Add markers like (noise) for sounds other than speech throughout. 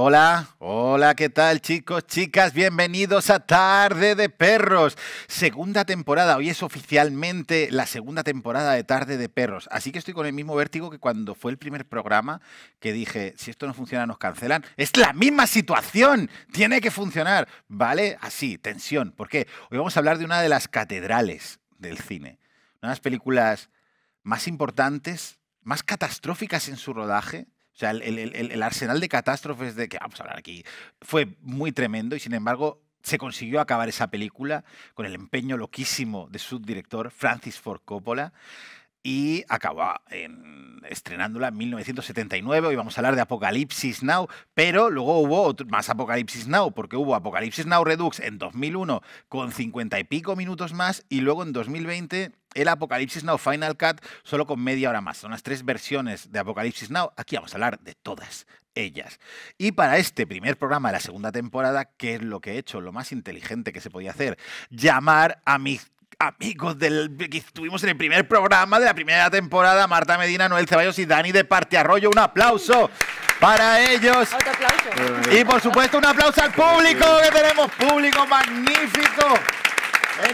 Hola, hola, ¿qué tal chicos, chicas? Bienvenidos a Tarde de Perros, segunda temporada. Hoy es oficialmente la segunda temporada de Tarde de Perros. Así que estoy con el mismo vértigo que cuando fue el primer programa que dije, si esto no funciona nos cancelan. Es la misma situación, tiene que funcionar, ¿vale? Así, tensión. ¿Por qué? Hoy vamos a hablar de una de las catedrales del cine, una de las películas más importantes, más catastróficas en su rodaje o sea, el, arsenal de catástrofes de que vamos ah, pues, a hablar aquí fue muy tremendo y sin embargo se consiguió acabar esa película con el empeño loquísimo de su director, Francis Ford Coppola y acabó en, estrenándola en 1979. Hoy vamos a hablar de Apocalipsis Now, pero luego hubo más Apocalipsis Now, porque hubo Apocalipsis Now Redux en 2001 con 50 y pico minutos más y luego en 2020 el Apocalipsis Now Final Cut solo con media hora más. Son las tres versiones de Apocalipsis Now. Aquí vamos a hablar de todas ellas. Y para este primer programa de la segunda temporada, ¿qué es lo que he hecho? Lo más inteligente que se podía hacer, llamar a mi amigos del que estuvimos en el primer programa de la primera temporada, Marta Medina, Noel Ceballos y Dani de Parte Arroyo. Un aplauso para ellos. Y por supuesto un aplauso al público, que tenemos público magnífico,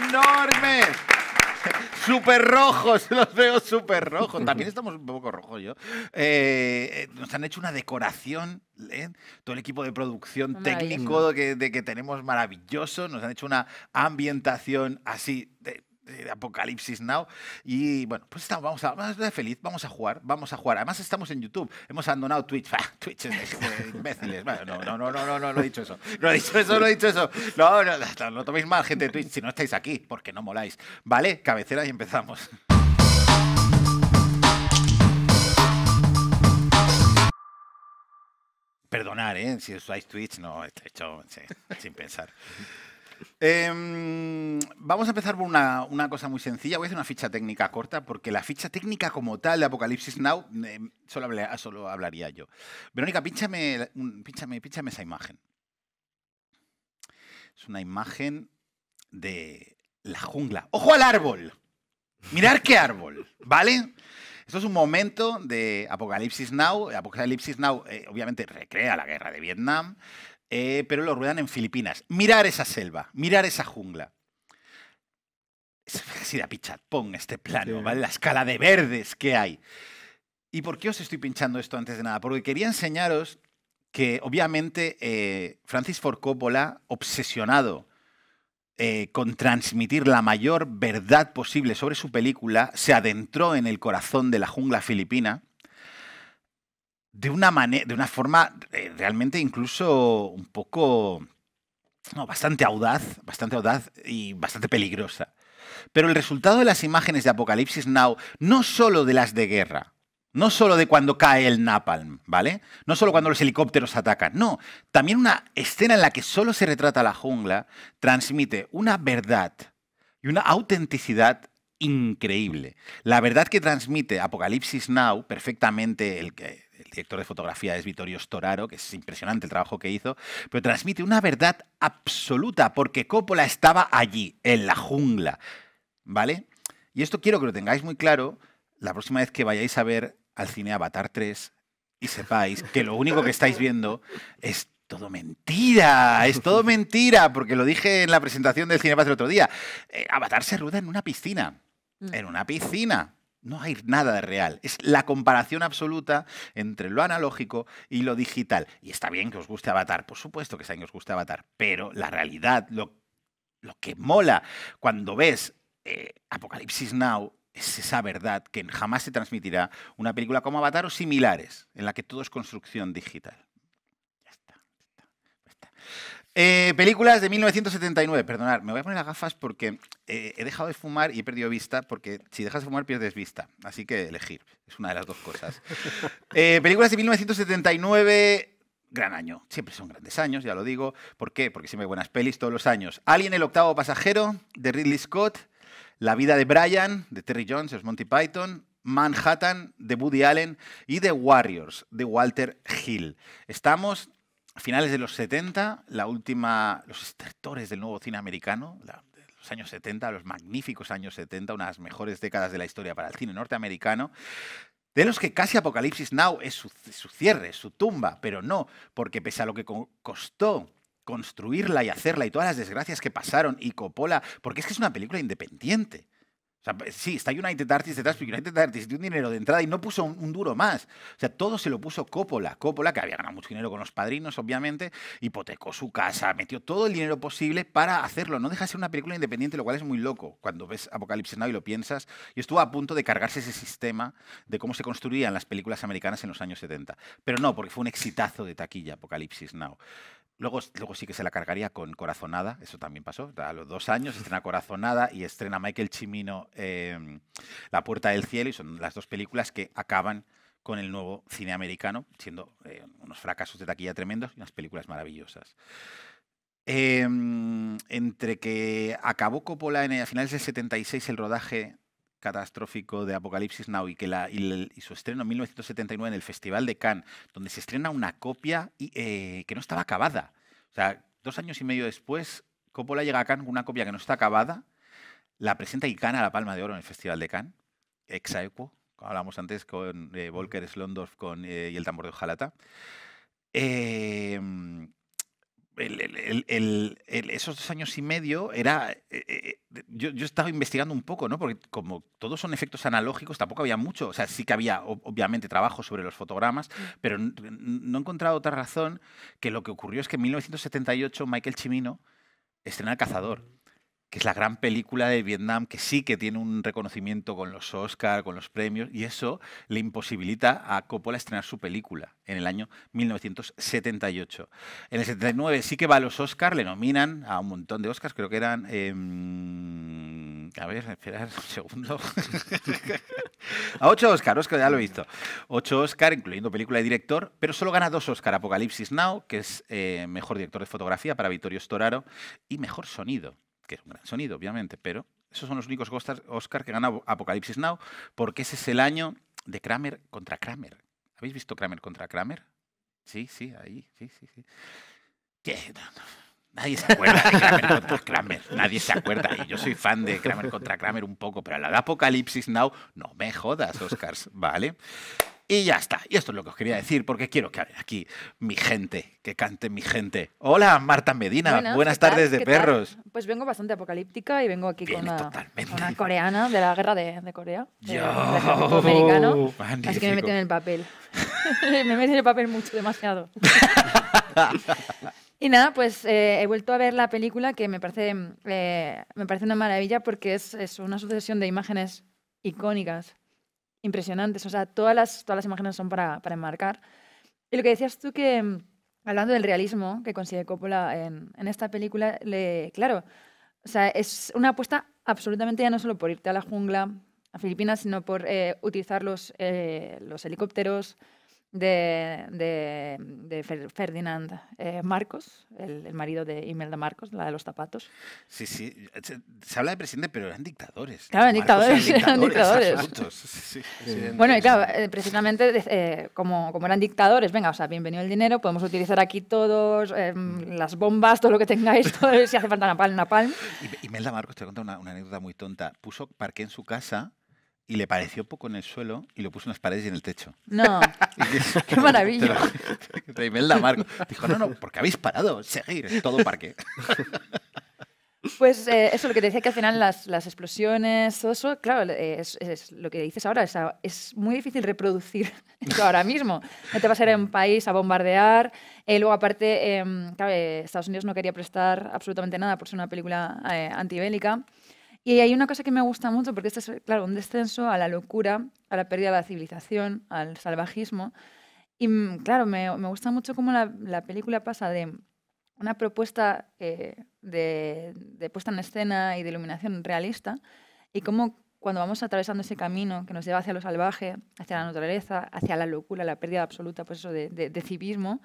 enorme. Súper rojos, (laughs) los veo súper rojos. También estamos un poco rojos yo. Eh, eh, nos han hecho una decoración, ¿eh? todo el equipo de producción técnico de que tenemos maravilloso. Nos han hecho una ambientación así de Apocalipsis Now. Y bueno, pues estamos, vamos, a, vamos feliz, vamos a jugar, vamos a jugar. Además estamos en YouTube, hemos abandonado Twitch. Ah, Twitch es de imbéciles. Bueno, no, no, no, no, no, no, he dicho eso. No he dicho eso, no he dicho eso. No, no, no, no toméis mal, gente de Twitch, si no estáis aquí, porque no moláis. ¿Vale? Cabecera y empezamos. Perdonar, ¿eh? Si usáis Twitch, no, he hecho sin pensar. Em, vamos a empezar por una, cosa muy sencilla. Voy a hacer una ficha técnica corta porque la ficha técnica como tal de Apocalipsis Now em, solo, hablaría, yo. Verónica, pínchame, esa imagen. Es una imagen de la jungla. ¡Ojo al árbol! Mirar qué árbol, ¿vale? Esto es un momento de Apocalipsis Now. Apocalipsis Now, eh, obviamente, recrea la guerra de Vietnam. Eh, pero lo ruedan en Filipinas. Mirar esa selva, mirar esa jungla. Es así de pon este plano, ¿vale? La escala de verdes que hay. ¿Y por qué os estoy pinchando esto antes de nada? Porque quería enseñaros que, obviamente, eh, Francis Ford Coppola, obsesionado eh, con transmitir la mayor verdad posible sobre su película, se adentró en el corazón de la jungla filipina de una, manera, de una forma eh, realmente incluso un poco, no, bastante audaz, bastante audaz y bastante peligrosa. Pero el resultado de las imágenes de Apocalipsis Now, no solo de las de guerra, no solo de cuando cae el napalm, ¿vale? No solo cuando los helicópteros atacan, no, también una escena en la que solo se retrata la jungla transmite una verdad y una autenticidad increíble. La verdad que transmite Apocalipsis Now, perfectamente el que el director de fotografía es Vittorio Storaro, que es impresionante el trabajo que hizo, pero transmite una verdad absoluta, porque Coppola estaba allí, en la jungla. ¿Vale? Y esto quiero que lo tengáis muy claro la próxima vez que vayáis a ver al cine Avatar 3 y sepáis que lo único que estáis viendo es todo mentira, es todo mentira, porque lo dije en la presentación del Cinepas el otro día. Eh, Avatar se rueda en una piscina. Mm. En una piscina no hay nada de real. Es la comparación absoluta entre lo analógico y lo digital. Y está bien que os guste Avatar, por supuesto que está bien que os guste Avatar, pero la realidad, lo, que mola cuando ves eh, Apocalipsis Now es esa verdad que jamás se transmitirá una película como Avatar o similares, en la que todo es construcción digital. Eh, películas de 1979, perdonad, me voy a poner las gafas porque eh, he dejado de fumar y he perdido vista, porque si dejas de fumar pierdes vista, así que elegir, es una de las dos cosas. (laughs) Eh, películas de 1979, gran año, siempre son grandes años, ya lo digo. ¿Por qué? Porque siempre hay buenas pelis todos los años. Alien el octavo pasajero, de Ridley Scott, La vida de Brian, de Terry Jones, es Monty Python, Manhattan de Woody Allen y The Warriors de Walter Hill. Estamos a finales de los 70, la última, los estertores del nuevo cine americano, los años 70, los magníficos años 70, unas mejores décadas de la historia para el cine norteamericano, de los que casi Apocalipsis Now es su, cierre, su tumba, pero no, porque pese a lo que costó construirla y hacerla y todas las desgracias que pasaron y Coppola, porque es que es una película independiente sea, sí, está United Artists detrás, United Artists dio un dinero de entrada y no puso un, duro más. O sea, todo se lo puso Coppola. Coppola, que había ganado mucho dinero con los padrinos, obviamente, hipotecó su casa, metió todo el dinero posible para hacerlo. No deja de ser una película independiente, lo cual es muy loco cuando ves Apocalipsis Now y lo piensas. Y estuvo a punto de cargarse ese sistema de cómo se construían las películas americanas en los años 70. Pero no, porque fue un exitazo de taquilla Apocalipsis Now. Luego, luego, sí que se la cargaría con Corazonada, eso también pasó. A los dos años estrena Corazonada y estrena Michael Chimino em, La Puerta del Cielo, y son las dos películas que acaban con el nuevo cine americano, siendo eh, unos fracasos de taquilla tremendos y unas películas maravillosas. Em, entre que acabó Coppola en, a finales del 76 el rodaje catastrófico de Apocalipsis Now y, que la, su estreno en 1979 en el Festival de Cannes, donde se estrena una copia eh, que no estaba acabada. O sea, dos años y medio después, Coppola llega a Cannes con una copia que no está acabada, la presenta y gana la Palma de Oro en el Festival de Cannes, ex aequo, hablamos antes con eh, Volker Slondorf con, eh, y el tambor de Ojalata. Eh, em, esos dos años y medio era. Eh, eh, eh, yo, yo, estaba investigando un poco, ¿no? Porque como todos son efectos analógicos, tampoco había mucho. O sea, sí que había, obviamente, trabajo sobre los fotogramas, mm. pero no he encontrado otra razón que lo que ocurrió es que en 1978 Michael Chimino estrena El Cazador que es la gran película de Vietnam, que sí que tiene un reconocimiento con los Oscars, con los premios, y eso le imposibilita a Coppola estrenar su película en el año 1978. En el 79 sí que va a los Oscars, le nominan a un montón de Oscars, creo que eran... Em, a ver, espera un segundo. (laughs) a ocho Oscars, Oscar ya lo he visto. Ocho Oscars, incluyendo película de director, pero solo gana dos Oscar, Apocalipsis Now, que es eh, mejor director de fotografía para Vittorio Storaro, y mejor sonido que es un gran sonido, obviamente, pero esos son los únicos Oscar que gana Apocalipsis Now, porque ese es el año de Kramer contra Kramer. ¿Habéis visto Kramer contra Kramer? Sí, sí, ahí, sí, sí, sí. ¿Qué? Nadie se acuerda de Kramer contra Kramer. Nadie se acuerda. Y yo soy fan de Kramer contra Kramer un poco, pero la de Apocalipsis Now, no me jodas, Oscars, ¿vale? Y ya está. Y esto es lo que os quería decir, porque quiero que aquí mi gente, que cante mi gente. Hola, Marta Medina. Buenas, tardes de perros. Pues vengo bastante apocalíptica y vengo aquí con, una, coreana de la guerra de, Corea. Yo. americano. que me metí en el papel. (laughs) me metí en el papel mucho, demasiado. (laughs) Y nada, pues eh, he vuelto a ver la película que me parece, eh, una maravilla porque es una sucesión de imágenes icónicas impresionantes. O sea, todas las, todas las imágenes son para, para enmarcar. Y lo que decías tú que, hablando del realismo que consigue Coppola en, en esta película, le, claro, o sea, es una apuesta absolutamente ya no solo por irte a la jungla, a Filipinas, sino por eh, utilizar los, eh, los helicópteros, de, de, Ferdinand eh, Marcos, el, marido de Imelda Marcos, la de los zapatos. Sí, sí, eh, se, habla de presidente, pero eran dictadores. Claro, eran dictadores, eran dictadores. bueno, y claro, eh, precisamente como, como, eran dictadores, venga, o sea, bienvenido el dinero, podemos utilizar aquí todos, mm. las bombas, todo lo que tengáis, (laughs) todo, si hace falta una napalm. Imelda Marcos, te voy una, una anécdota muy tonta. Puso parque en su casa y le pareció poco en el suelo y lo puso en las paredes y en el techo. No. (laughs) (laughs) ¡Qué maravilla! (laughs) Reimelda Marco dijo, no, no, porque habéis parado, seguir, todo parque. Pues eh, eso, lo que te decía que al final las, las explosiones, todo eso, claro, eh, es, lo que dices ahora, es, es muy difícil reproducir eso ahora mismo. No te vas a ir a un país a bombardear. Eh, luego, aparte, em, eh, Estados Unidos no quería prestar absolutamente nada por ser una película antibélica. Y hay una cosa que me gusta mucho, porque este es, claro, un descenso a la locura, a la pérdida de la civilización, al salvajismo. Y mm, claro, me, gusta mucho cómo la, película pasa de una propuesta eh, de, puesta en escena y de iluminación realista, y cómo cuando vamos atravesando ese camino que nos lleva hacia lo salvaje, hacia la naturaleza, hacia la locura, la pérdida absoluta, pues eso de, de civismo,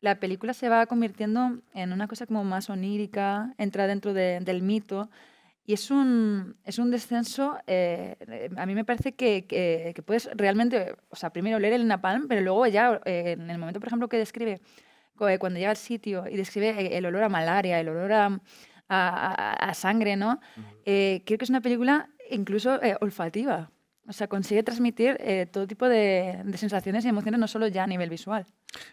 la película se va convirtiendo en una cosa como más onírica, entra dentro del mito y es un, es un descenso, eh, a mí me parece que, puedes realmente, o sea, primero leer el napalm, pero luego ya eh, en el momento, por ejemplo, que describe eh, cuando llega al sitio y describe el olor a malaria, el olor a, sangre, ¿no? creo que es una película incluso olfativa. O sea, consigue transmitir eh, todo tipo de, sensaciones y emociones, no solo ya a nivel visual.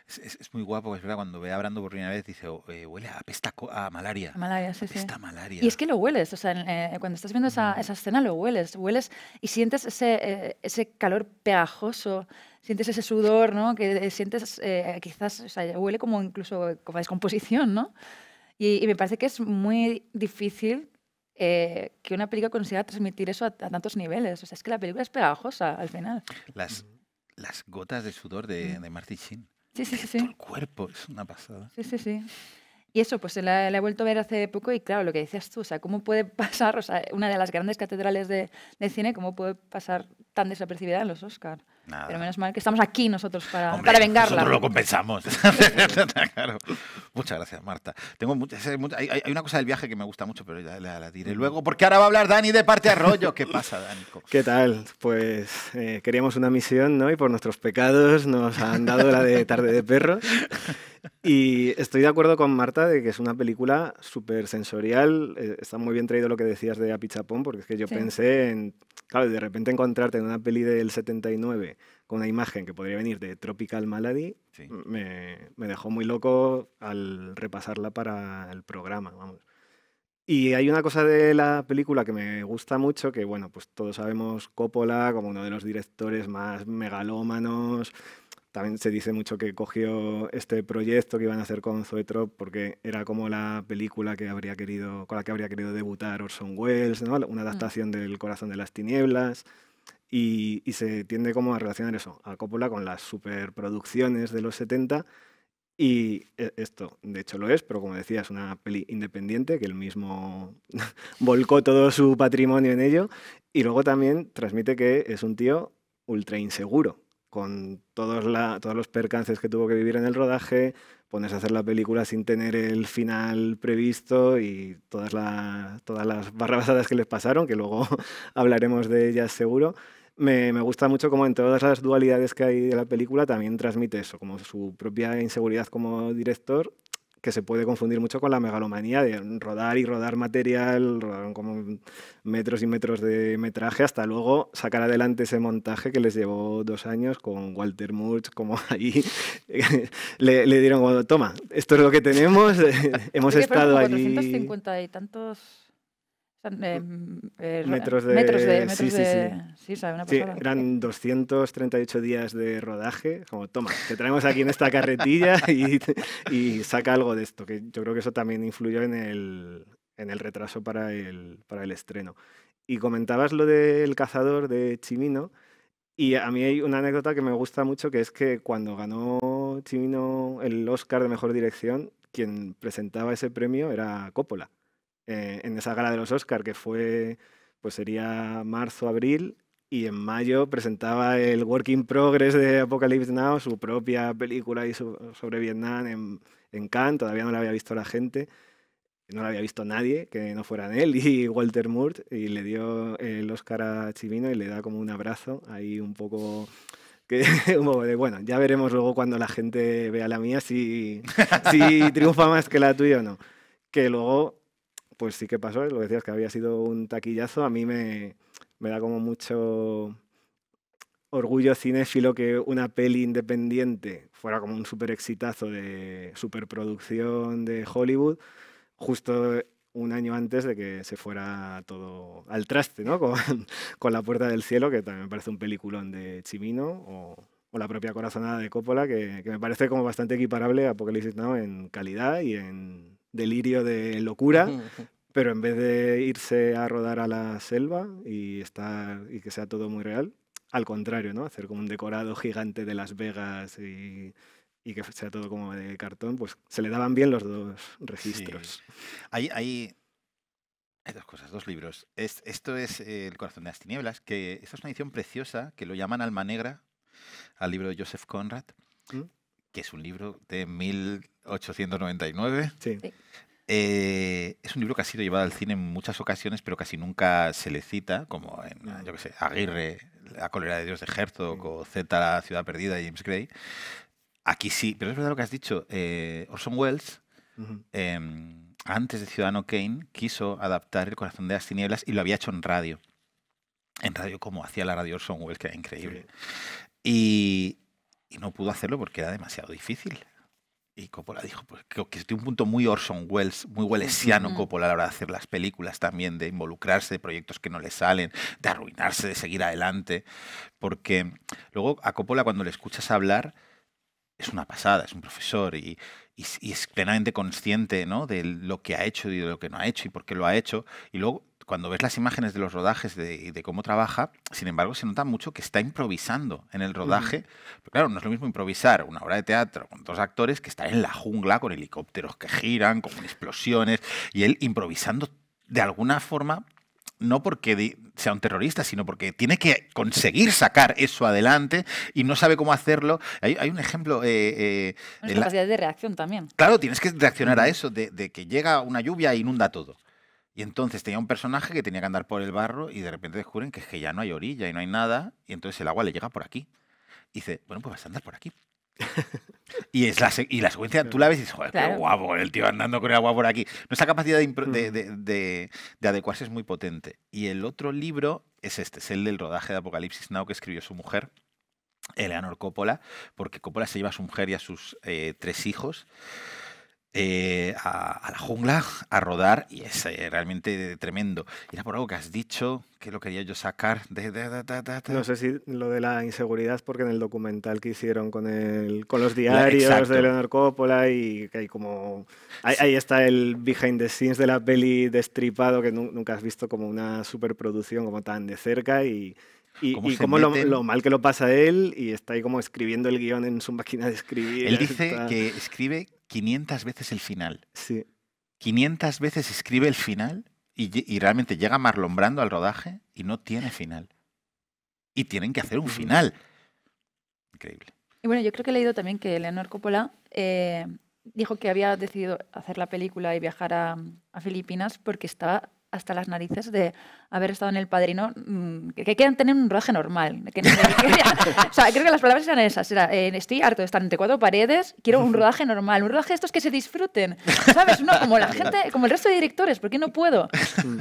Es, muy guapo, es verdad, cuando ve a Brando por primera vez dice, oh, eh, huele a pesta a malaria. A malaria, sí, sí. A malaria. Y es que lo hueles, o sea, eh, cuando estás viendo mm. esa, escena lo hueles, hueles y sientes ese, calor pegajoso, sientes ese sudor, ¿no? Que sientes, quizás, o sea, huele como incluso como a descomposición, ¿no? Y, y me parece que es muy difícil eh, que una película consiga transmitir eso a, tantos niveles. O sea, es que la película es pegajosa al final. Las, gotas de sudor de, Martin Marty Sí, sí, sí, el cuerpo, es una pasada. Sí, sí, sí. Y eso, pues la, he vuelto a ver hace poco y claro, lo que decías tú, o sea, ¿cómo puede pasar, o sea, una de las grandes catedrales de, de cine, cómo puede pasar tan desapercibida en los Oscars? Pero menos mal que estamos aquí nosotros para, para vengarla. Nosotros lo compensamos. (laughs) Muchas gracias, Marta. Tengo muchas, hay, una cosa del viaje que me gusta mucho, pero ya la, diré luego, porque ahora va a hablar Dani de parte arroyo. ¿Qué pasa, Dani? ¿Qué tal? Pues eh, queríamos una misión, ¿no? Y por nuestros pecados nos han dado la de Tarde de Perros. Y estoy de acuerdo con Marta de que es una película súper sensorial. Eh, está muy bien traído lo que decías de Apichapón, porque es que yo pensé en, claro, de repente encontrarte en una peli del 79 con una imagen que podría venir de Tropical Malady, me, dejó muy loco al repasarla para el programa, Y hay una cosa de la película que me gusta mucho, que bueno, pues todos sabemos Coppola como uno de los directores más megalómanos. También se dice mucho que cogió este proyecto que iban a hacer con Zoetrop porque era como la película que habría querido, con la que habría querido debutar Orson Welles, una mm. adaptación del Corazón de las Tinieblas. Y, se tiende como a relacionar eso, a Coppola con las superproducciones de los 70 y e, esto, de hecho lo es, pero como decía, es una peli independiente que él mismo (laughs) volcó todo su patrimonio en ello y luego también transmite que es un tío ultra inseguro, con todos, todos los percances que tuvo que vivir en el rodaje, Pones a hacer la película sin tener el final previsto y todas, todas las barrabasadas que les pasaron, que luego (laughs) hablaremos de ellas seguro me, gusta mucho como en todas las dualidades que hay de la película también transmite eso, como su propia inseguridad como director, que se puede confundir mucho con la megalomanía de rodar y rodar material, como metros y metros de metraje, hasta luego sacar adelante ese montaje que les llevó dos años con Walter Murch, como (laughs) ahí le, dieron como, toma, esto es lo que tenemos, (laughs) hemos estado allí... y tantos eh, metros de... Metros de, sí, sí, sí, sí. eran 238 días de rodaje. Como, toma, te traemos aquí en esta carretilla y, y, saca algo de esto, que yo creo que eso también influyó en el, en el retraso para el, para el estreno. Y comentabas lo del cazador de Chimino. Y a mí hay una anécdota que me gusta mucho, que es que cuando ganó Chimino el Oscar de Mejor Dirección, quien presentaba ese premio era Coppola. Eh, en esa gala de los Oscar, que fue, pues sería marzo, abril, y en mayo presentaba el Work in Progress de Apocalypse Now, su propia película y sobre Vietnam en, Cannes, todavía no la había visto la gente, no la había visto nadie que no fueran él (laughs) y Walter Moore, y le dio el Oscar a Chivino y le da como un abrazo ahí un poco... Que, (laughs) bueno, ya veremos luego cuando la gente vea la mía si, si (laughs) triunfa más que la tuya o no. Que luego pues sí que pasó, lo que decías, que había sido un taquillazo. A mí me, da como mucho orgullo cinéfilo que una peli independiente fuera como un super exitazo de superproducción de Hollywood, justo un año antes de que se fuera todo al traste, ¿no? (laughs) Con, La Puerta del Cielo, que también me parece un peliculón de Chimino, o, la propia Corazonada de Coppola, que, me parece como bastante equiparable a Apocalipsis Now en calidad y en delirio de locura, pero en vez de irse a rodar a la selva y, estar, y que sea todo muy real, al contrario, ¿no? Hacer como un decorado gigante de Las Vegas y, que sea todo como de cartón, pues se le daban bien los dos registros. Hay, hay, dos cosas, dos libros. esto es eh, El corazón de las tinieblas, que esta es una edición preciosa que lo llaman Alma Negra, al libro de Joseph Conrad. ¿Mm? que es un libro de 1899. Sí. Eh, es un libro que ha sido llevado al cine en muchas ocasiones, pero casi nunca se le cita, como en, yo sé, Aguirre, La cólera de Dios de Herzog, o Z, La ciudad perdida, de James Gray. Aquí sí, pero es verdad lo que has dicho. Eh, Orson Welles, em, antes de Ciudadano Kane, quiso adaptar El corazón de las tinieblas y lo había hecho en radio. En radio, como hacía la radio Orson Welles, que era increíble. Y, y no pudo hacerlo porque era demasiado difícil. Y Coppola dijo, pues creo que es un punto muy Orson Welles, muy wellesiano Coppola a la hora de hacer las películas también, de involucrarse de proyectos que no le salen, de arruinarse, de seguir adelante, porque luego a Coppola cuando le escuchas hablar es una pasada, es un profesor y, y, es plenamente consciente ¿no? de lo que ha hecho y de lo que no ha hecho y por qué lo ha hecho, y luego cuando ves las imágenes de los rodajes y de, cómo trabaja, sin embargo, se nota mucho que está improvisando en el rodaje. Pero claro, no es lo mismo improvisar una obra de teatro con dos actores que estar en la jungla con helicópteros que giran, con explosiones, y él improvisando de alguna forma no porque sea un terrorista, sino porque tiene que conseguir sacar eso adelante y no sabe cómo hacerlo. Hay, hay un ejemplo... Eh, eh capacidad de reacción también. Claro, tienes que reaccionar a eso, de, de, que llega una lluvia e inunda todo. Y entonces tenía un personaje que tenía que andar por el barro y de repente descubren que es que ya no hay orilla y no hay nada y entonces el agua le llega por aquí. Y dice, bueno, pues vas a andar por aquí. (laughs) y, es la, y la secuencia, tú la ves y dices, joder, qué guapo, el tío andando con el agua por aquí. Nuestra capacidad de, de, de, adecuarse es muy potente. Y el otro libro es este, es el del rodaje de Apocalipsis Now que escribió su mujer, Eleanor Coppola, porque Coppola se lleva a su mujer y a sus eh, tres hijos eh, a, la jungla a rodar y es eh, realmente tremendo. Era por algo que has dicho que lo quería yo sacar. De, no sé si lo de la inseguridad, porque en el documental que hicieron con, el, con los diarios de Leonor Coppola y que hay como... Ahí, está el behind the scenes de la peli destripado que nunca has visto como una superproducción como tan de cerca y... Y, cómo, lo, mal que lo pasa él y está ahí como escribiendo el guión en su máquina de escribir. Él dice que escribe 500 veces el final. Sí. 500 veces escribe el final y, realmente llega marlombrando al rodaje y no tiene final. Y tienen que hacer un final. Increíble. Y bueno, yo creo que he leído también que Leonor Coppola eh, dijo que había decidido hacer la película y viajar a, a Filipinas porque estaba hasta las narices de haber estado en El Padrino, mm, que quieran tener un rodaje normal. (laughs) o sea, creo que las palabras eran esas. Era, eh, estoy harto de estar entre cuatro paredes, quiero un rodaje normal, un rodaje de estos que se disfruten. ¿Sabes? como la (laughs) gente, como el resto de directores, ¿por qué no puedo? (laughs)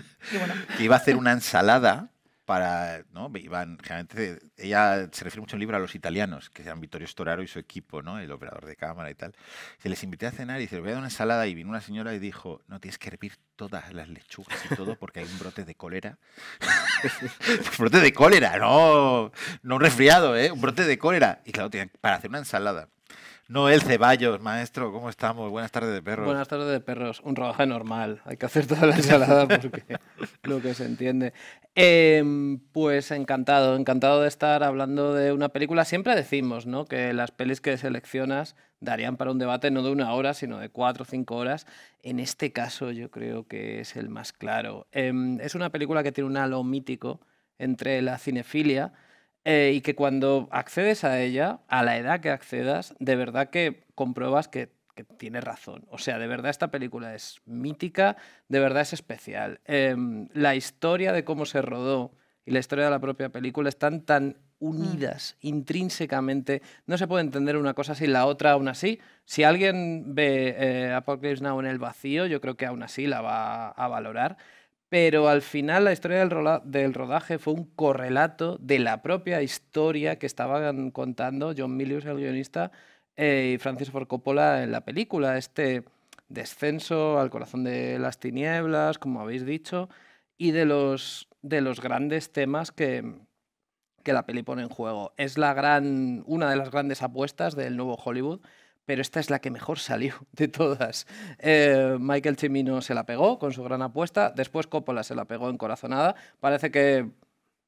Que iba a hacer una ensalada para, ¿no? iban generalmente ella se refiere mucho en el libro a los italianos, que sean Vittorio Storaro y su equipo, ¿no? El operador de cámara y tal. Se les invité a cenar y se les voy a dar una ensalada y vino una señora y dijo, no, tienes que hervir todas las lechugas y todo porque hay un brote de cólera. (laughs) brote de cólera, no, no un resfriado, ¿eh? Un brote de cólera. Y claro, para hacer una ensalada Noel Ceballos, maestro, ¿cómo estamos? Buenas tardes de perros. Buenas tardes de perros. Un rodaje normal. Hay que hacer toda la ensalada (laughs) porque lo que se entiende. Em, pues encantado, encantado de estar hablando de una película. Siempre decimos ¿no? que las pelis que seleccionas darían para un debate no de una hora, sino de cuatro o cinco horas. En este caso yo creo que es el más claro. Em, es una película que tiene un halo mítico entre la cinefilia eh, y que cuando accedes a ella, a la edad que accedas, de verdad que compruebas que, tiene razón. O sea, de verdad esta película es mítica, de verdad es especial. Em, la historia de cómo se rodó y la historia de la propia película están tan unidas mm. intrínsecamente. No se puede entender una cosa sin la otra aún así. Si alguien ve eh, Apocalypse Now en el vacío, yo creo que aún así la va a valorar pero al final la historia del, rodaje fue un correlato de la propia historia que estaban contando John Milius, el guionista, eh, y Francis Ford Coppola en la película. Este descenso al corazón de las tinieblas, como habéis dicho, y de los, grandes temas que, la peli pone en juego. Es una de las grandes apuestas del nuevo Hollywood pero esta es la que mejor salió (laughs) de todas. Eh, Michael Cimino se la pegó con su gran apuesta, después Coppola se la pegó encorazonada. parece que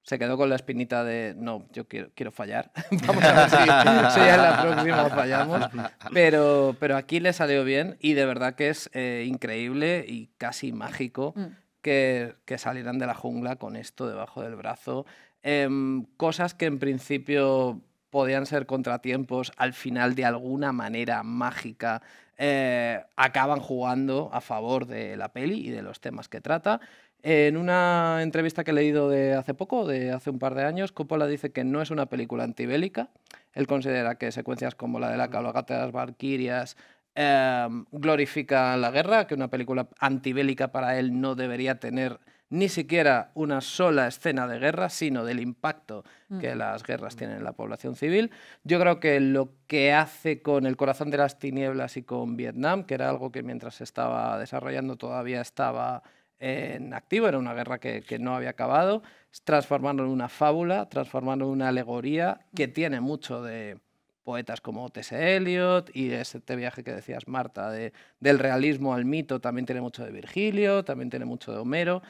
se quedó con la espinita de no, yo quiero, fallar. (laughs) Vamos a ver si, en la próxima fallamos. Pero, pero aquí le salió bien y de verdad que es eh, increíble y casi mágico mm. que, salieran de la jungla con esto debajo del brazo. Em, cosas que en principio podían ser contratiempos, al final de alguna manera mágica eh, acaban jugando a favor de la peli y de los temas que trata. En una entrevista que he leído de hace poco, de hace un par de años, Coppola dice que no es una película antibélica. Él considera que secuencias como la de la cabalgata de las Valquirias eh, glorifican la guerra, que una película antibélica para él no debería tener ni siquiera una sola escena de guerra, sino del impacto que mm. las guerras tienen en la población civil. Yo creo que lo que hace con El corazón de las tinieblas y con Vietnam, que era algo que mientras se estaba desarrollando todavía estaba en activo, era una guerra que, no había acabado, es transformarlo en una fábula, transformarlo en una alegoría que mm. tiene mucho de, poetas como T.S. Eliot y este viaje que decías, Marta, del realismo al mito, también tiene mucho de Virgilio, también tiene mucho de Homero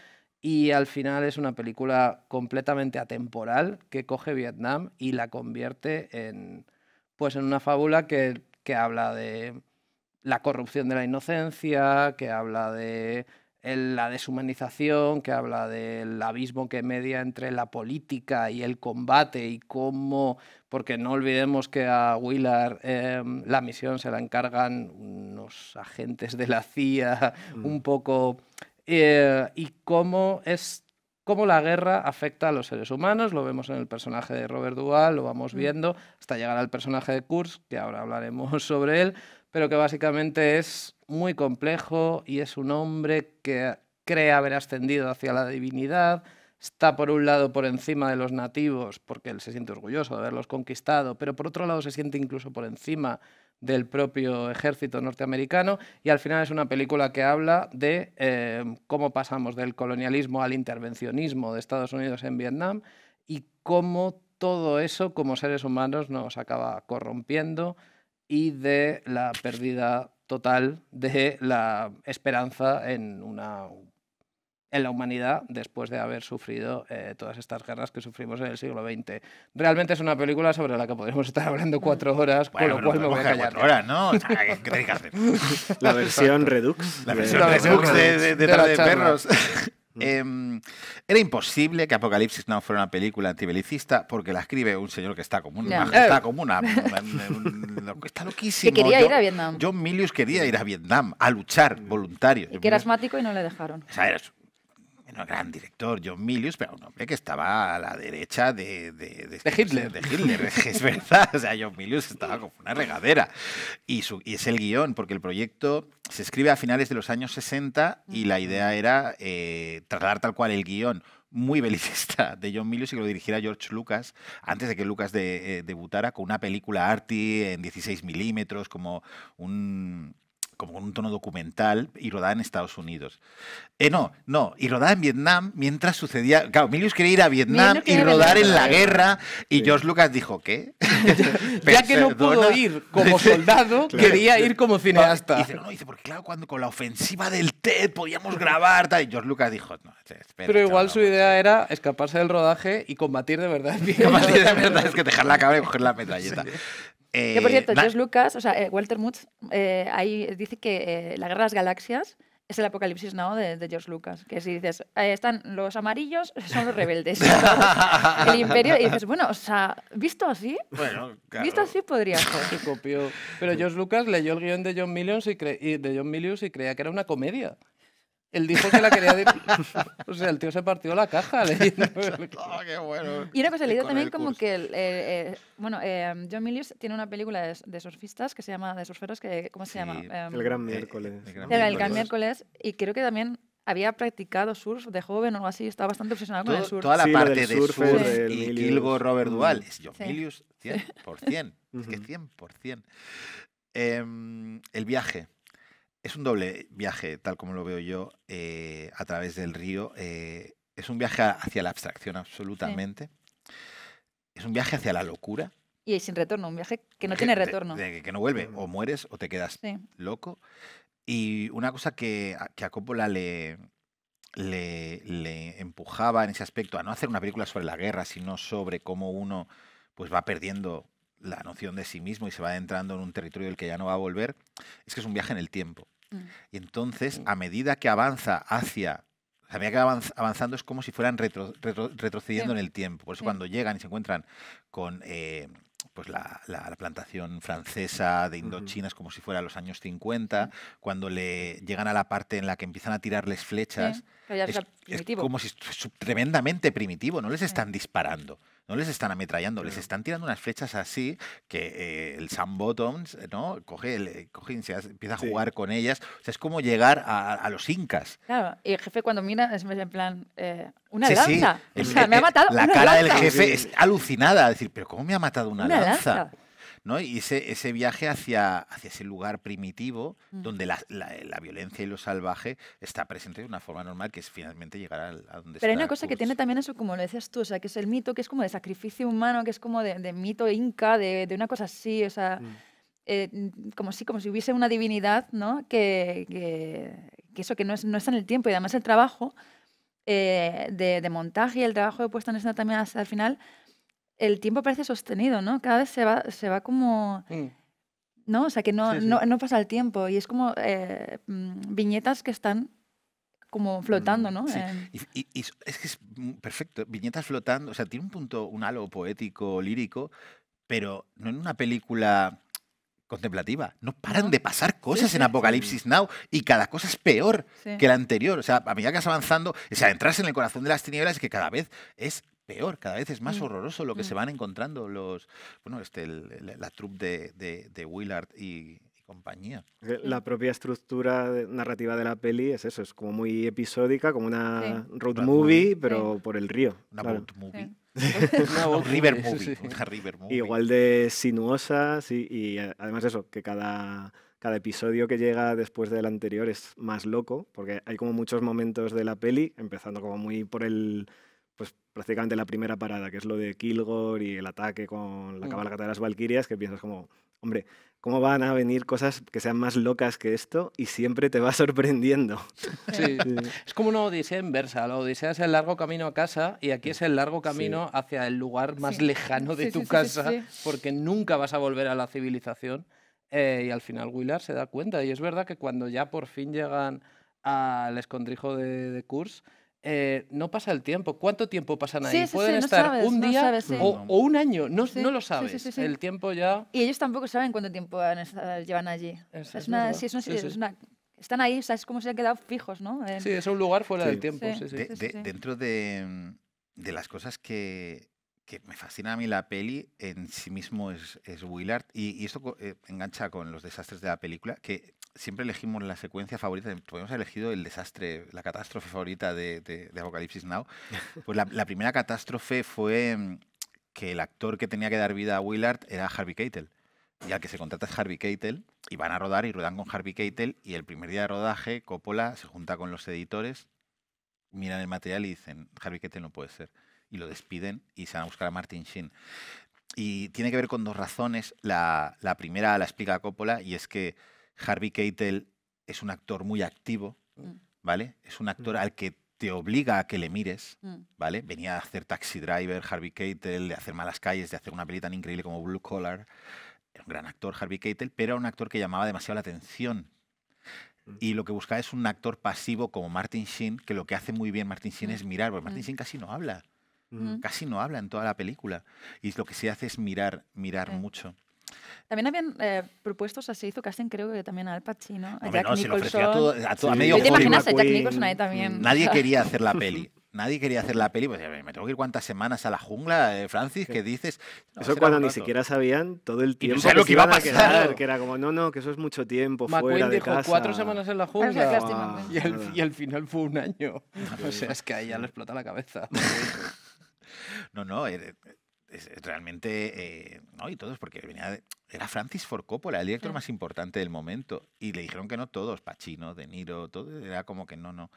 y al final es una película completamente atemporal que coge Vietnam y la convierte en, pues en una fábula que, habla de la corrupción de la inocencia, que habla de la deshumanización, que habla del abismo que media entre la política y el combate y cómo, porque no olvidemos que a Willard eh, la misión se la encargan unos agentes de la CIA mm. un poco eh, y cómo es cómo la guerra afecta a los seres humanos, lo vemos en el personaje de Robert Duval, lo vamos mm. viendo, hasta llegar al personaje de Kurz, que ahora hablaremos (laughs) sobre él, pero que básicamente es muy complejo y es un hombre que cree haber ascendido hacia la divinidad, está por un lado por encima de los nativos, porque él se siente orgulloso de haberlos conquistado, pero por otro lado se siente incluso por encima del propio ejército norteamericano y al final es una película que habla de eh, cómo pasamos del colonialismo al intervencionismo de Estados Unidos en Vietnam y cómo todo eso como seres humanos nos acaba corrompiendo y de la pérdida total de la esperanza en una en la humanidad después de haber sufrido eh, todas estas guerras que sufrimos en el siglo XX. Realmente es una película sobre la que podríamos estar hablando cuatro mm. horas, con lo cual me voy a callar. Cuatro horas, ¿no? O sea, (laughs) La versión Redux. La versión, Redux de, de, de, perros. (laughs) Mm. Em, era imposible que Apocalipsis Now fuera una película antibelicista porque la escribe un señor que está como una. Eh. Está como una. está loquísimo. Que quería yo, ir a Vietnam. John Milius quería ir a Vietnam a luchar mm. voluntario. Y que era asmático y no le dejaron. O sea, un gran director, John Milius, pero un hombre que estaba a la derecha de, de, Hitler. De Hitler, (laughs) es verdad. O sea, John Milius estaba como una regadera. Y, es el guión, porque el proyecto se escribe a finales de los años 60 y la idea era eh, trasladar tal cual el guión muy belicista de John Milius y que lo dirigiera George Lucas antes de que Lucas eh, debutara con una película arty en 16 milímetros, como un como con un tono documental y rodada en Estados Unidos. Eh, no, no, y rodada en Vietnam mientras sucedía. Claro, Milius quería ir a Vietnam y rodar en la guerra, y George Lucas dijo, ¿qué? (laughs) ya que no pudo ir como (laughs) soldado, quería ir como cineasta. dice, no, dice, porque claro, cuando con la ofensiva del TED podíamos grabar, tal, y George Lucas dijo, no, espera, Pero igual su pues, idea era escaparse del rodaje y combatir de verdad. Combatir de verdad es que dejar la cabeza y coger la (laughs) metralleta que por eh, cierto, George Lucas, o sea, eh, Walter Mutz, eh, ahí dice que la guerra de las galaxias es el apocalipsis now de, George Lucas. Que si dices, están los amarillos, son los rebeldes. (laughs) el imperio, y dices, bueno, o sea, visto así, visto así podría ser. (laughs) Pero George Lucas leyó el guión de John, Millions y, de John Milius y creía que era una comedia. Él dijo que la quería de... (laughs) o sea, el tío se partió la caja leyendo. (laughs) Ah, qué bueno. Y una cosa, he leído también como que. Eh, eh, bueno, eh, John Milius tiene una película de, surfistas que se llama. de surferos, que, ¿cómo se llama? el em, Gran Miércoles. El, gran, el, gran Miércoles. Y creo que también había practicado surf de joven o algo así, estaba bastante obsesionado con el surf. Toda la parte de surf, surf y Gilgo Robert mm. Duval es John Milius 100%. es que 100%. Eh, em, el viaje es un doble viaje, tal como lo veo yo, eh, a través del río. Eh, es un viaje hacia la abstracción absolutamente. Es un viaje hacia la locura. Y es sin retorno, un viaje que no tiene retorno. que no vuelve, o mm. mueres o te quedas loco. Y una cosa que, a Coppola le, empujaba en ese aspecto a no hacer una película sobre la guerra, sino sobre cómo uno pues, va perdiendo la noción de sí mismo y se va entrando en un territorio del que ya no va a volver, es que es un viaje en el tiempo. Mm. Y entonces, mm. a medida que avanza hacia a medida que avanzando es como si fueran retrocediendo en el tiempo. Por eso cuando llegan y se encuentran con eh, pues la, plantación francesa de Indochina, es como si fuera los años 50, cuando le llegan a la parte en la que empiezan a tirarles flechas, es, como si es tremendamente primitivo, no les están disparando no les están ametrallando, les están tirando unas flechas así que eh, el Sam Bottoms, ¿no? Coge, eh, coge empieza a jugar con ellas. O sea, es como llegar a, los incas. Claro, y el jefe cuando mira es en plan, eh, una lanza. me ha matado La cara del jefe es alucinada, es decir, pero ¿cómo me ha matado una, lanza. Y ese, viaje hacia, hacia ese lugar primitivo donde la, violencia y lo salvaje está presente de una forma normal que es finalmente llegar a, donde está. Pero hay una cosa que tiene también eso, como lo decías tú, sea, que es el mito, que es como de sacrificio humano, que es como de, mito inca, de, de, una cosa así, o sea... Mm. Eh, como si, como si hubiese una divinidad, ¿no? Que, eso que no, es, no está en el tiempo. Y además el trabajo eh, de, montaje y el trabajo de puesta en escena también al el final el tiempo parece sostenido, ¿no? Cada vez se va, se va como... Mm. ¿No? O sea, que no, No, pasa el tiempo y es como eh, mm, viñetas que están como flotando, mm, ¿no? Y, es que es perfecto, viñetas flotando, o sea, tiene un punto, un halo poético, lírico, pero no en una película contemplativa. No paran de pasar cosas en Apocalipsis Now y cada cosa es peor que la anterior. O sea, a medida que vas avanzando, o sea, entras en el corazón de las tinieblas es que cada vez es peor, cada vez es más mm, horroroso lo que se mm. van encontrando los, bueno, este, la, troupe de, Willard y, compañía. La mm. propia estructura narrativa de la peli es eso, es como muy episódica, como una road, movie, pero por el río. Una road movie. (laughs) river movie, una river movie. Igual de sinuosas y, y eh, además eso, que cada cada episodio que llega después del anterior es más loco, porque hay como muchos momentos de la peli, empezando como muy por el, pues prácticamente la primera parada, que es lo de Kilgore y el ataque con la mm. cabalgata de las Valquirias, que piensas como, hombre, ¿cómo van a venir cosas que sean más locas que esto? Y siempre te va (laughs) sorprendiendo. (laughs) Es como una odisea inversa. La odisea es el largo camino a casa y aquí es el largo camino hacia el lugar más lejano de tu casa, porque nunca vas a volver a la civilización. Eh, y al final Willard se da cuenta. Y es verdad que cuando ya por fin llegan al escondrijo de, de Kurs, eh, no pasa el tiempo. ¿Cuánto tiempo pasan ahí? Sí, Pueden estar un día o, un año, no, lo sabes. El tiempo ya... Y ellos tampoco saben cuánto tiempo llevan allí. Es, están ahí, o es como si han quedado fijos, ¿no? Sí, es un lugar fuera del tiempo. dentro de, las cosas que, me fascina a mí la peli, en sí mismo es, Willard, y, esto eh, engancha con los desastres de la película, que siempre elegimos la secuencia favorita, podemos haber elegido el desastre, la catástrofe favorita de, Apocalipsis Now. (laughs) Pues la, primera catástrofe fue mm, que el actor que tenía que dar vida a Willard era Harvey Keitel. Y al que se contrata es Harvey Keitel, y van a rodar y ruedan con Harvey Keitel, y el primer día de rodaje, Coppola se junta con los editores, miran el material y dicen, Harvey Keitel no puede ser. Y lo despiden y se van a buscar a Martin Sheen. Y tiene que ver con dos razones. La, la primera la explica Coppola, y es que Harvey Keitel es un actor muy activo, mm. ¿vale? Es un actor mm. al que te obliga a que le mires, mm. ¿vale? Venía a hacer Taxi Driver, Harvey Keitel, de hacer Malas Calles, de hacer una peli tan increíble como Blue Collar. Era un gran actor, Harvey Keitel, pero era un actor que llamaba demasiado la atención. Y lo que buscaba es un actor pasivo como Martin Sheen, que lo que hace muy bien Martin Sheen es mirar, porque Martin Sheen casi no habla. Casi no habla en toda la película. Y lo que se hace es mirar, mirar mucho. También habían eh, propuesto, se hizo casting creo que también a Al Pacino, a Hombre, Jack no, Nicholson. a, todo, a, medio te imaginas a Jack Nicholson ahí también? Nadie quería hacer la (laughs) peli. Nadie quería hacer la peli, pues me tengo que ir cuántas semanas a la jungla, eh, Francis, ¿qué dices? eso cuando ni siquiera sabían todo el tiempo no que, lo que iba a pasar. Quedar, que era como, no, no, que eso es mucho tiempo McQueen fuera de dijo, casa. cuatro semanas en la jungla ah, y, al, y al final fue un año. O sea, es que ahí ya le explota la cabeza. (laughs) no, no, eh, eh, realmente, eh, no, y todos, porque venía de, era Francis Ford Coppola, el director más importante del momento, y le dijeron que no todos, Pacino, De Niro, todo, era como que no, no.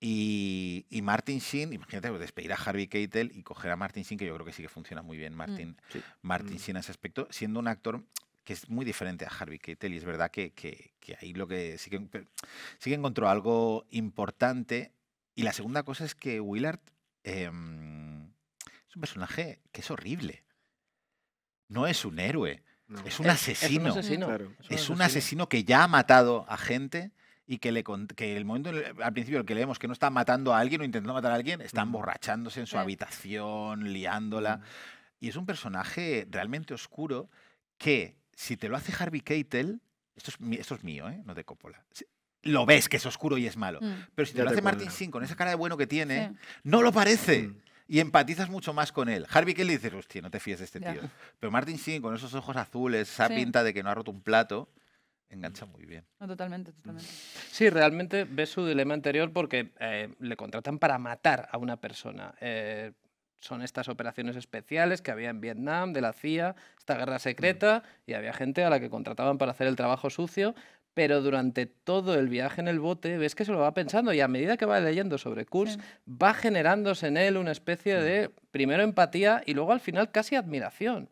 Y, y, Martin Sheen, imagínate, pues, despedir a Harvey Keitel y coger a Martin Sheen, que yo creo que sí que funciona muy bien Martin, mm. Martin mm. Sheen en ese aspecto, siendo un actor que es muy diferente a Harvey Keitel y es verdad que, que, ahí lo que sí, que encontró algo importante. Y la segunda cosa es que Willard... Em, un este personaje que es horrible. No es un héroe. Es un asesino. Es, un, asesino. que ya ha matado a gente y que, le, el momento al principio el que leemos que no está matando a alguien o intentando matar a alguien, está emborrachándose en su habitación, liándola. Y es un personaje realmente oscuro que, si te lo hace Harvey Keitel, esto es, mío, ¿eh? no de Coppola. Lo ves que es oscuro y es malo. Mm. Pero si te lo hace Martin Sin con esa cara de bueno que tiene, no lo parece. Mm y empatizas mucho más con él. Harvey Kelly dice, hostia, no te fíes de este tío. Pero Martin sí, con esos ojos azules, esa pinta de que no ha roto un plato, engancha muy bien. totalmente, totalmente. Sí, realmente ves su dilema anterior porque eh, le contratan para matar a una persona. Eh, son estas operaciones especiales que había en Vietnam, de la CIA, esta guerra secreta, mm. y había gente a la que contrataban para hacer el trabajo sucio, pero durante todo el viaje en el bote ves que se lo va pensando y a medida que va leyendo sobre Kurz va generándose en él una especie de primero empatía y luego al final casi admiración.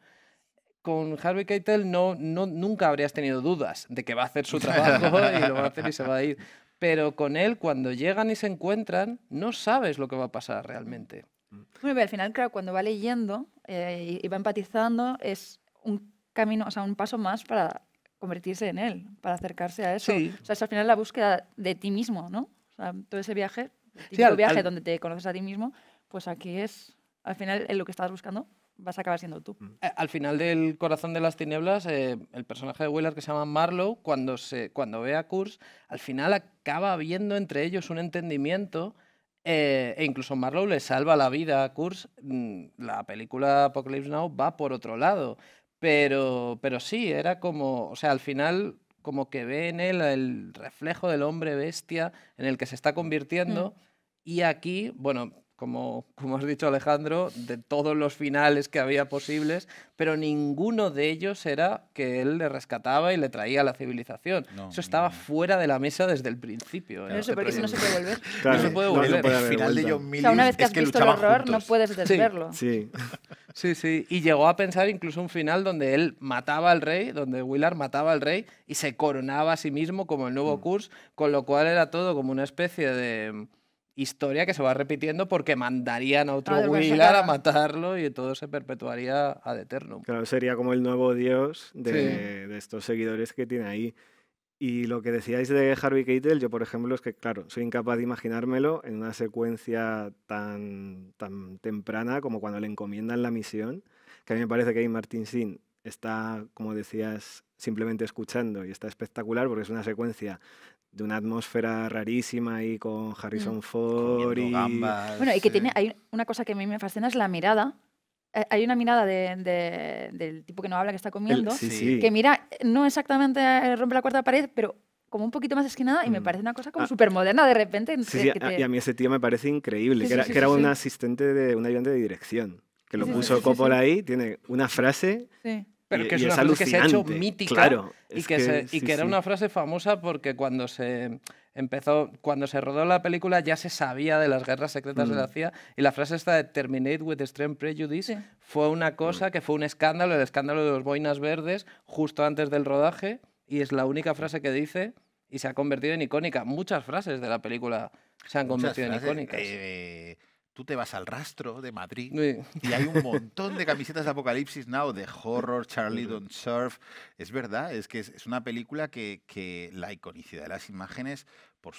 Con Harvey Keitel no, nunca habrías tenido dudas de que va a hacer su trabajo y lo va a hacer y se va a ir. Pero con él, cuando llegan y se encuentran, no sabes lo que va a pasar realmente. al final, claro, cuando va leyendo eh, y va empatizando, es un camino, o sea, un paso más para convertirse en él, para acercarse a eso. O sea, es al final la búsqueda de ti mismo, ¿no? O sea, todo ese viaje, el viaje donde te conoces a ti mismo, pues aquí es, al final, en lo que estás buscando vas a acabar siendo tú. Mm. Eh, al final del Corazón de las Tinieblas, eh, el personaje de Willard que se llama Marlow, cuando, cuando ve a Kurz, al final acaba habiendo entre ellos un entendimiento eh, e incluso Marlowe le salva la vida a Kurz. Mm, la película Apocalypse Now va por otro lado, pero, pero sí, era como, o sea, al final como que ve en él el reflejo del hombre bestia en el que se está mm. convirtiendo. Mm. Y aquí, bueno, como, como has dicho Alejandro, de todos los finales que había posibles, pero ninguno de ellos era que él le rescataba y le traía a la civilización. Eso estaba fuera de la mesa desde el principio. ¿eh? Eso, no se puede volver. (laughs) no se puede volver. una vez que has visto el horror no puedes desverlo. Sí, sí. sí, Y llegó a pensar incluso un final donde él mataba al rey, donde Willard mataba al rey y se coronaba a sí mismo como el nuevo mm. Kurs, con lo cual era todo como una especie de historia que se va repitiendo porque mandarían a otro Willard a matarlo y todo se perpetuaría ad eterno Claro, sería como el nuevo dios de, de estos seguidores que tiene ahí. Y lo que decíais de Harvey Keitel, yo por ejemplo es que, claro, soy incapaz de imaginármelo en una secuencia tan, tan temprana como cuando le encomiendan la misión, que a mí me parece que ahí Martin Sin está, como decías, simplemente escuchando y está espectacular porque es una secuencia de una atmósfera rarísima ahí con mm. Harrison Ford. Y... bueno, y que tiene, hay una cosa que a mí me fascina es la mirada. Eh, hay una mirada del tipo que no habla, que está comiendo, sí, que mira, no exactamente eh, rompe la cuarta pared, pero como un poquito más esquinada y me mm. parece una cosa como ah. súper moderna de repente. Sí, Y a mí ese tío me parece increíble, que era, que era un asistente de un ayudante de dirección, que lo puso Coppola ahí, tiene una frase que es una frase que se ha hecho mítica claro, y, que, era una frase famosa porque cuando se empezó, cuando se rodó la película ya se sabía de las guerras secretas de mm. la CIA y la frase esta de Terminate with Extreme Prejudice fue una mm. cosa que fue un escándalo, el escándalo de los boinas verdes justo antes del rodaje y es la única frase que dice y se ha convertido en icónica. Muchas frases de la película se han convertido en icónicas. Eh, tú te vas al rastro de Madrid y hay un montón de camisetas de Apocalipsis Now, de horror, Charlie Don't Surf. Es verdad, es que es, una película que, la iconicidad de las imágenes, por,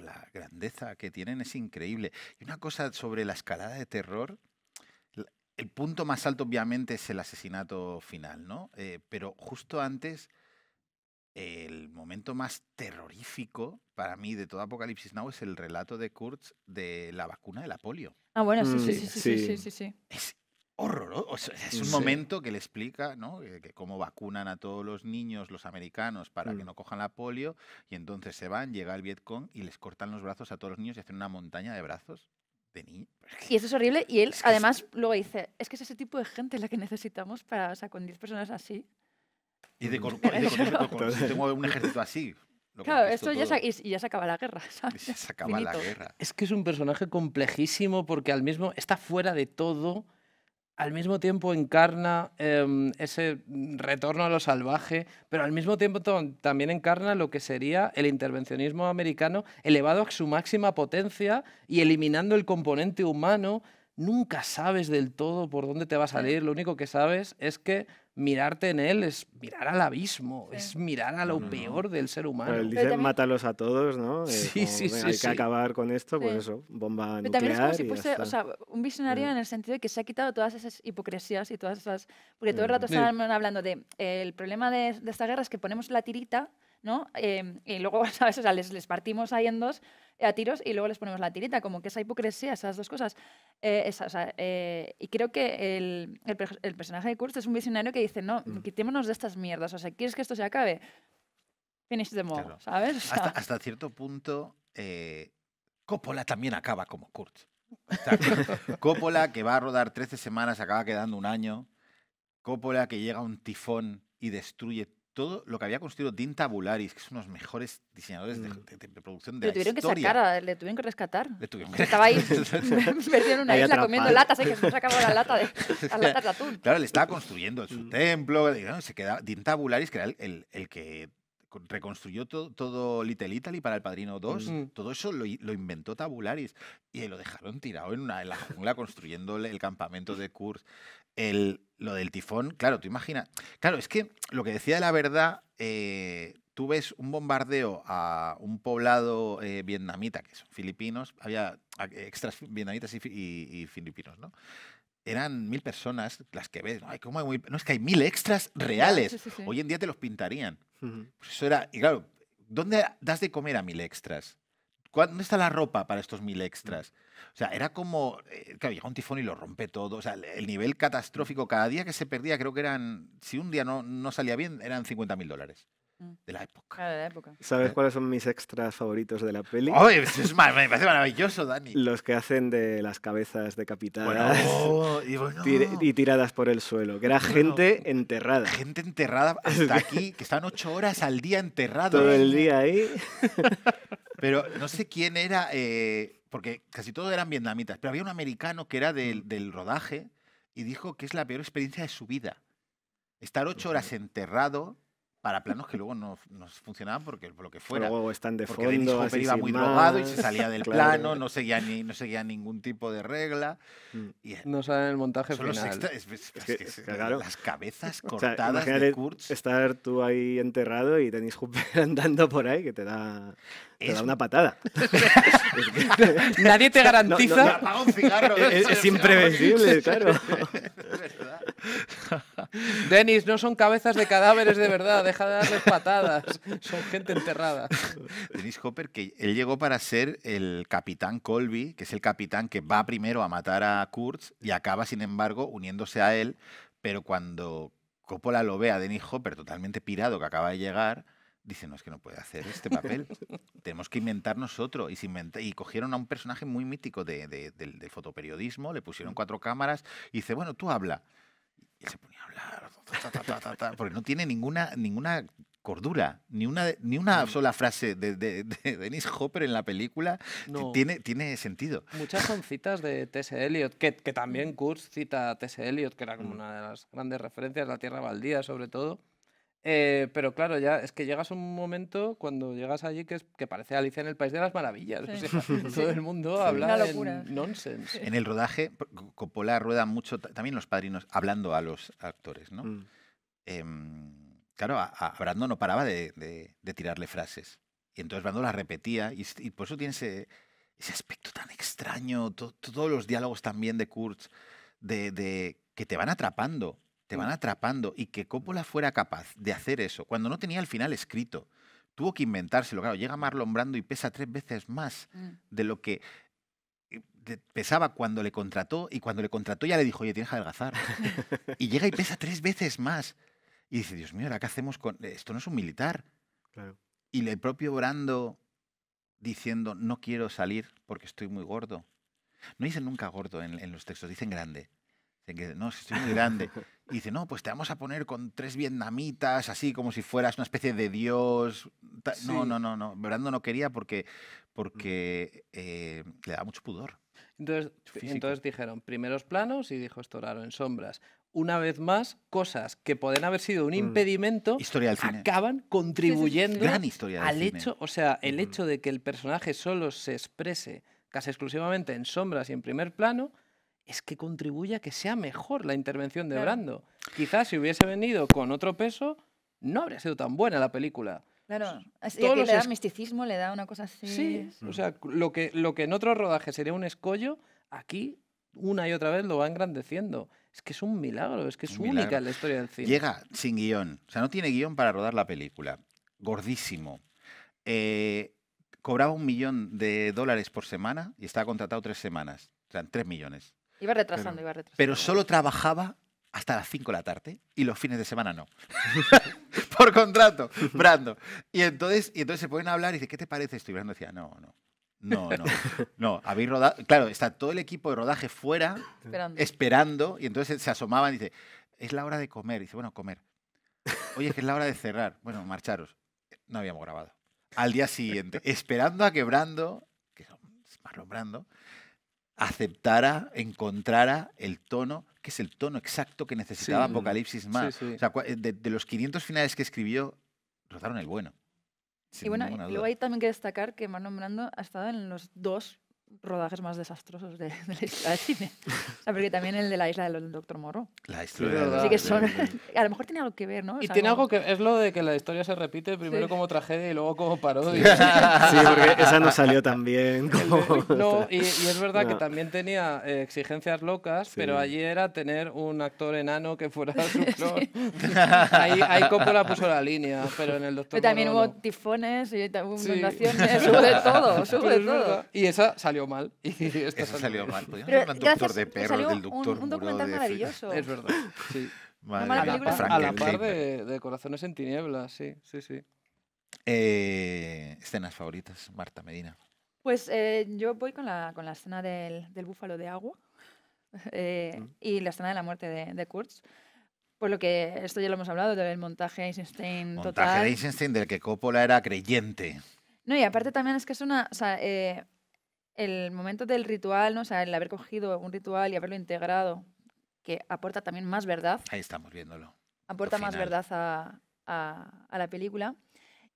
la grandeza que tienen, es increíble. Y una cosa sobre la escalada de terror. El punto más alto, obviamente, es el asesinato final, ¿no? Eh, pero justo antes el momento más terrorífico para mí de todo Apocalipsis Now es el relato de Kurtz de la vacuna de la polio. Ah, bueno, sí, sí, mm, sí, sí, sí, sí, sí, Es horroroso. es un momento que le explica ¿no? Eh, que, cómo vacunan a todos los niños, los americanos, para que mm. no cojan la polio, y entonces se van, llega el Vietcong y les cortan los brazos a todos los niños y hacen una montaña de brazos. De niños. Y eso es horrible. Y él, además, luego dice, es que es ese tipo de gente la que necesitamos para, o con 10 personas así. Y de, (laughs) un ejército así. Claro, esto ya y, ya se acaba la guerra. (laughs) se acaba la guerra. Es que es un personaje complejísimo porque al mismo está fuera de todo, al mismo tiempo encarna em, ese retorno a lo salvaje, pero al mismo tiempo también encarna lo que sería el intervencionismo americano elevado a su máxima potencia y eliminando el componente humano. Nunca sabes del todo por dónde te va a salir, lo único que sabes es que mirarte en él es mirar al abismo, es mirar a lo peor del ser humano. él dice, mátalos a todos, ¿no? Eh, sí, sí, sí, Hay que acabar con esto, pues eso, bomba Pero también es como si fuese o sea, un visionario mm. en el sentido de que se ha quitado todas esas hipocresías y todas esas... Porque todo el mm. rato están hablando de... el problema de, de esta guerra es que ponemos la tirita ¿no? Em, y luego, (laughs) ¿sabes? les, partimos ahí en dos eh, a tiros y luego les ponemos la tirita, como que esa hipocresía, esas dos cosas. Eh, eh, y creo que el, personaje de Kurtz es un visionario que dice, no, mm. quitémonos de estas mierdas, o sea, ¿quieres que esto se acabe? Finish the mob, ¿sabes? hasta, cierto punto, Coppola también acaba como Kurtz. (laughs) Coppola, que va a rodar 13 semanas, acaba quedando un año. Coppola, que llega un tifón y destruye todo lo que había construido Dean Tabularis, que es uno los mejores diseñadores mm. de, de, de producción de le tuvieron que sacar, le tuvieron que rescatar. Le tuvieron que rescatar. Estaba ahí perdido (laughs) en una isla comiendo latas, ¿eh? que se nos acabó la lata de, (laughs) atún. Claro, le estaba construyendo su mm. templo, se quedaba, Dean Tabularis, que era el, el, que reconstruyó todo, todo, Little Italy para El Padrino 2, mm. todo eso lo, lo, inventó Tabularis y lo dejaron tirado en, una, en la jungla construyendo el campamento de Kurz el, lo del tifón, claro, tú imaginas. Claro, es que lo que decía de la verdad, eh, tú ves un bombardeo a un poblado eh, vietnamita, que son filipinos, había extras vietnamitas y, filipinos, ¿no? eran mil personas las que ves. hay No, es que hay mil extras reales. Hoy en día te los pintarían. Pues eso era. Y claro, ¿dónde das de comer a mil extras? ¿Dónde está la ropa para estos mil mm. extras? O sea, era como, eh, que claro, un tifón y lo rompe todo. O sea, el nivel mm. catastrófico, cada día que se perdía, creo que eran, si un día no, no salía bien, eran 50 mil dólares. Mm. De la época. de la época. ¿Sabes eh. cuáles son mis extras favoritos de la peli? ¡Ay, es me parece maravilloso, Dani! Los que hacen de las cabezas decapitadas (laughs) y, tiradas por el suelo, que era gente enterrada. Gente enterrada hasta (laughs) aquí, que están ocho horas al día enterrados. Todo el día ahí. (laughs) Pero no sé quién era, eh, porque casi todos eran vietnamitas, pero había un americano que era mm. del, rodaje y dijo que es la peor experiencia de su vida. Estar ocho horas enterrado para planos que luego no, funcionaban porque por lo que fuera. Luego están de porque fondo, iba muy drogado y se salía del plano, no seguía, ni, no seguía ningún tipo de regla. Mm. Y eh, no saben el montaje final. Las cabezas cortadas de Kurtz. Estar tú ahí enterrado y Dennis Hooper (laughs) andando por ahí que te da da una patada. (laughs) Nadie te garantiza. es, claro. Denis, no son cabezas de cadáveres de verdad, deja de darles patadas. Son gente enterrada. Denis Hopper, que él llegó para ser el capitán Colby, que es el capitán que va primero a matar a Kurtz y acaba, sin embargo, uniéndose a él. Pero cuando Coppola lo ve a Denis Hopper totalmente pirado que acaba de llegar, Dice, no, es que no puede hacer este papel. (laughs) Tenemos que inventar nosotros Y, y cogieron a un personaje muy mítico de, del, fotoperiodismo, le pusieron mm. cuatro cámaras y dice, bueno, tú habla. Y se ponía a hablar, porque no tiene ninguna, ninguna cordura. Ni una, ni una mm. sola frase de, de, Dennis Hopper en la película no. tiene, tiene sentido. Muchas son citas de T.S. Eliot, que, que también Kurtz cita a T.S. Eliot, que era como mm. una de las grandes referencias, La Tierra Baldía sobre todo. Eh, pero claro, ya es que llegas a un momento cuando llegas allí que, es, que parece Alicia en el País de las Maravillas. (laughs) todo el mundo habla en nonsense. En el rodaje, Coppola rueda mucho, también los padrinos, hablando a los actores, ¿no? Mm. Em, claro, a, Brando no paraba de, tirarle frases. Y entonces Brando las repetía y, por eso tiene ese, aspecto tan extraño, todos los diálogos también de Kurtz, de, que te van atrapando te van atrapando y que Coppola fuera capaz de hacer eso cuando no tenía el final escrito. Tuvo que inventárselo, claro, llega Marlon Brando y pesa tres veces más mm. de lo que eh, pesaba cuando le contrató y cuando le contrató ya le dijo, oye, tienes que adelgazar. (laughs) y llega y pesa tres veces más. Y dice, Dios mío, ¿ahora qué hacemos con...? Eh, esto no es un militar. Y el propio Brando diciendo, no quiero salir porque estoy muy gordo. No dicen nunca gordo en los textos, dicen grande. Dice, que, no, es muy grande. Y dice, no, pues te vamos a poner con tres vietnamitas, así como si fueras una especie de dios. No, no, no, no. Brando no quería porque, mm. porque eh, le daba mucho pudor. Entonces, entonces, dijeron primeros planos y dijo Estoraro en sombras. Una vez más, cosas que pueden haber sido un impedimento acaban contribuyendo al hecho, o sea, el hecho de que el personaje solo se exprese casi exclusivamente en sombras y en primer plano, es que contribuye a que sea mejor la intervención de Brando. Quizás si hubiese venido con otro peso, no habría sido tan buena la película. Claro, es que le da misticismo, le da una cosa así. Sí, mm. o sea, lo que, lo que en otro rodaje sería un escollo, aquí una y otra vez lo va engrandeciendo. Es que es un milagro, es que es única en la historia del cine. Llega sin guión, o sea, no tiene guión para rodar la película. Gordísimo. Eh, cobraba un millón de dólares por semana y estaba contratado tres semanas. O sea, tres millones. Iba retrasando, iba retrasando. Pero solo trabajaba hasta las 5 de la tarde y los fines de semana no. (laughs) Por contrato, Brando. Y entonces, y entonces se pueden hablar y dice, ¿qué te parece esto? Y Brando decía, no, no. No, no, no, habéis rodado, claro, está todo el equipo de rodaje fuera, esperando, y entonces se asomaban y dice, es la hora de comer, y dice, bueno, comer. Oye, es que es la hora de cerrar, bueno, marcharos. No habíamos grabado. Al día siguiente, esperando a que Brando, que es Brando, aceptara, encontrara el tono, que es el tono exacto que necesitaba Apocalipsis más. Eh, de, los 500 finales que escribió, rozaron el bueno. Y bueno, luego hay también que destacar que Marlon Brando ha estado en los dos rodajes más desastrosos de, la isla del cine. O sea, porque también el de la isla del doctor Moro. La isla de Así que son, (laughs) a lo mejor tiene algo que ver, ¿no? y tiene algo... que es lo de que la historia se repite primero como tragedia y luego como parodia. Sí, (laughs) porque esa no salió tan (laughs) bien. Como... No, y, es verdad que también tenía eh, exigencias locas, pero allí era tener un actor enano que fuera su flor. ahí, ahí Coppola puso la línea, pero en el doctor Pero también hubo tifones y inundaciones, hubo de todo, sube de todo. Y esa salió mal. Y esto (laughs) Eso salió, mal. Podríamos hablar un doctor de perros, del doctor un, un documental maravilloso. Es verdad, sí. Madre a, la par, de, de, Corazones en Tinieblas, sí, sí, sí. Eh, escenas favoritas, Marta Medina. Pues eh, yo voy con la, con la escena del, del búfalo de agua (laughs) eh, mm. y la escena de la muerte de, de Kurtz. Pues lo que, esto ya lo hemos hablado, del montaje de Eisenstein total. Montaje de Eisenstein del que Coppola era creyente. No, y aparte también es que es una, eh, el momento del ritual, ¿no? sea, el haber cogido un ritual y haberlo integrado, que aporta también más verdad. Ahí estamos viéndolo. Aporta más verdad a, a, la película.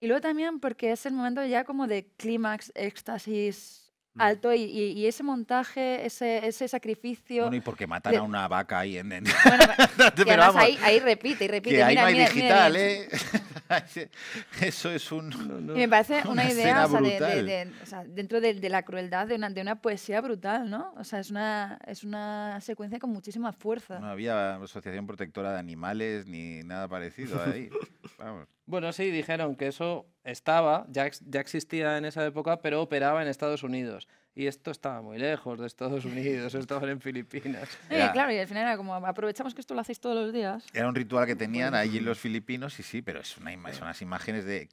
Y luego también porque es el momento ya como de clímax, éxtasis alto y, ese montaje, ese, ese sacrificio... Bueno, y porque matan a una vaca ahí en... en... (laughs) pero, ahí, repite y repite. Que ahí hay digital, ¿eh? (laughs) (laughs) Eso es un. me parece una, idea, dentro de, la crueldad de una, de una poesía brutal, ¿no? O sea, es una, es una secuencia con muchísima fuerza. No había asociación protectora de animales ni nada parecido ahí. (laughs) Bueno, sí, dijeron que eso estaba, ya, ya existía en esa época, pero operaba en Estados Unidos y esto estaba muy lejos de Estados (laughs) Unidos, estaban en Filipinas. claro, y al final era como, aprovechamos que esto lo hacéis todos los días. Era un ritual que tenían allí los filipinos, y sí, pero es una son unas imágenes de...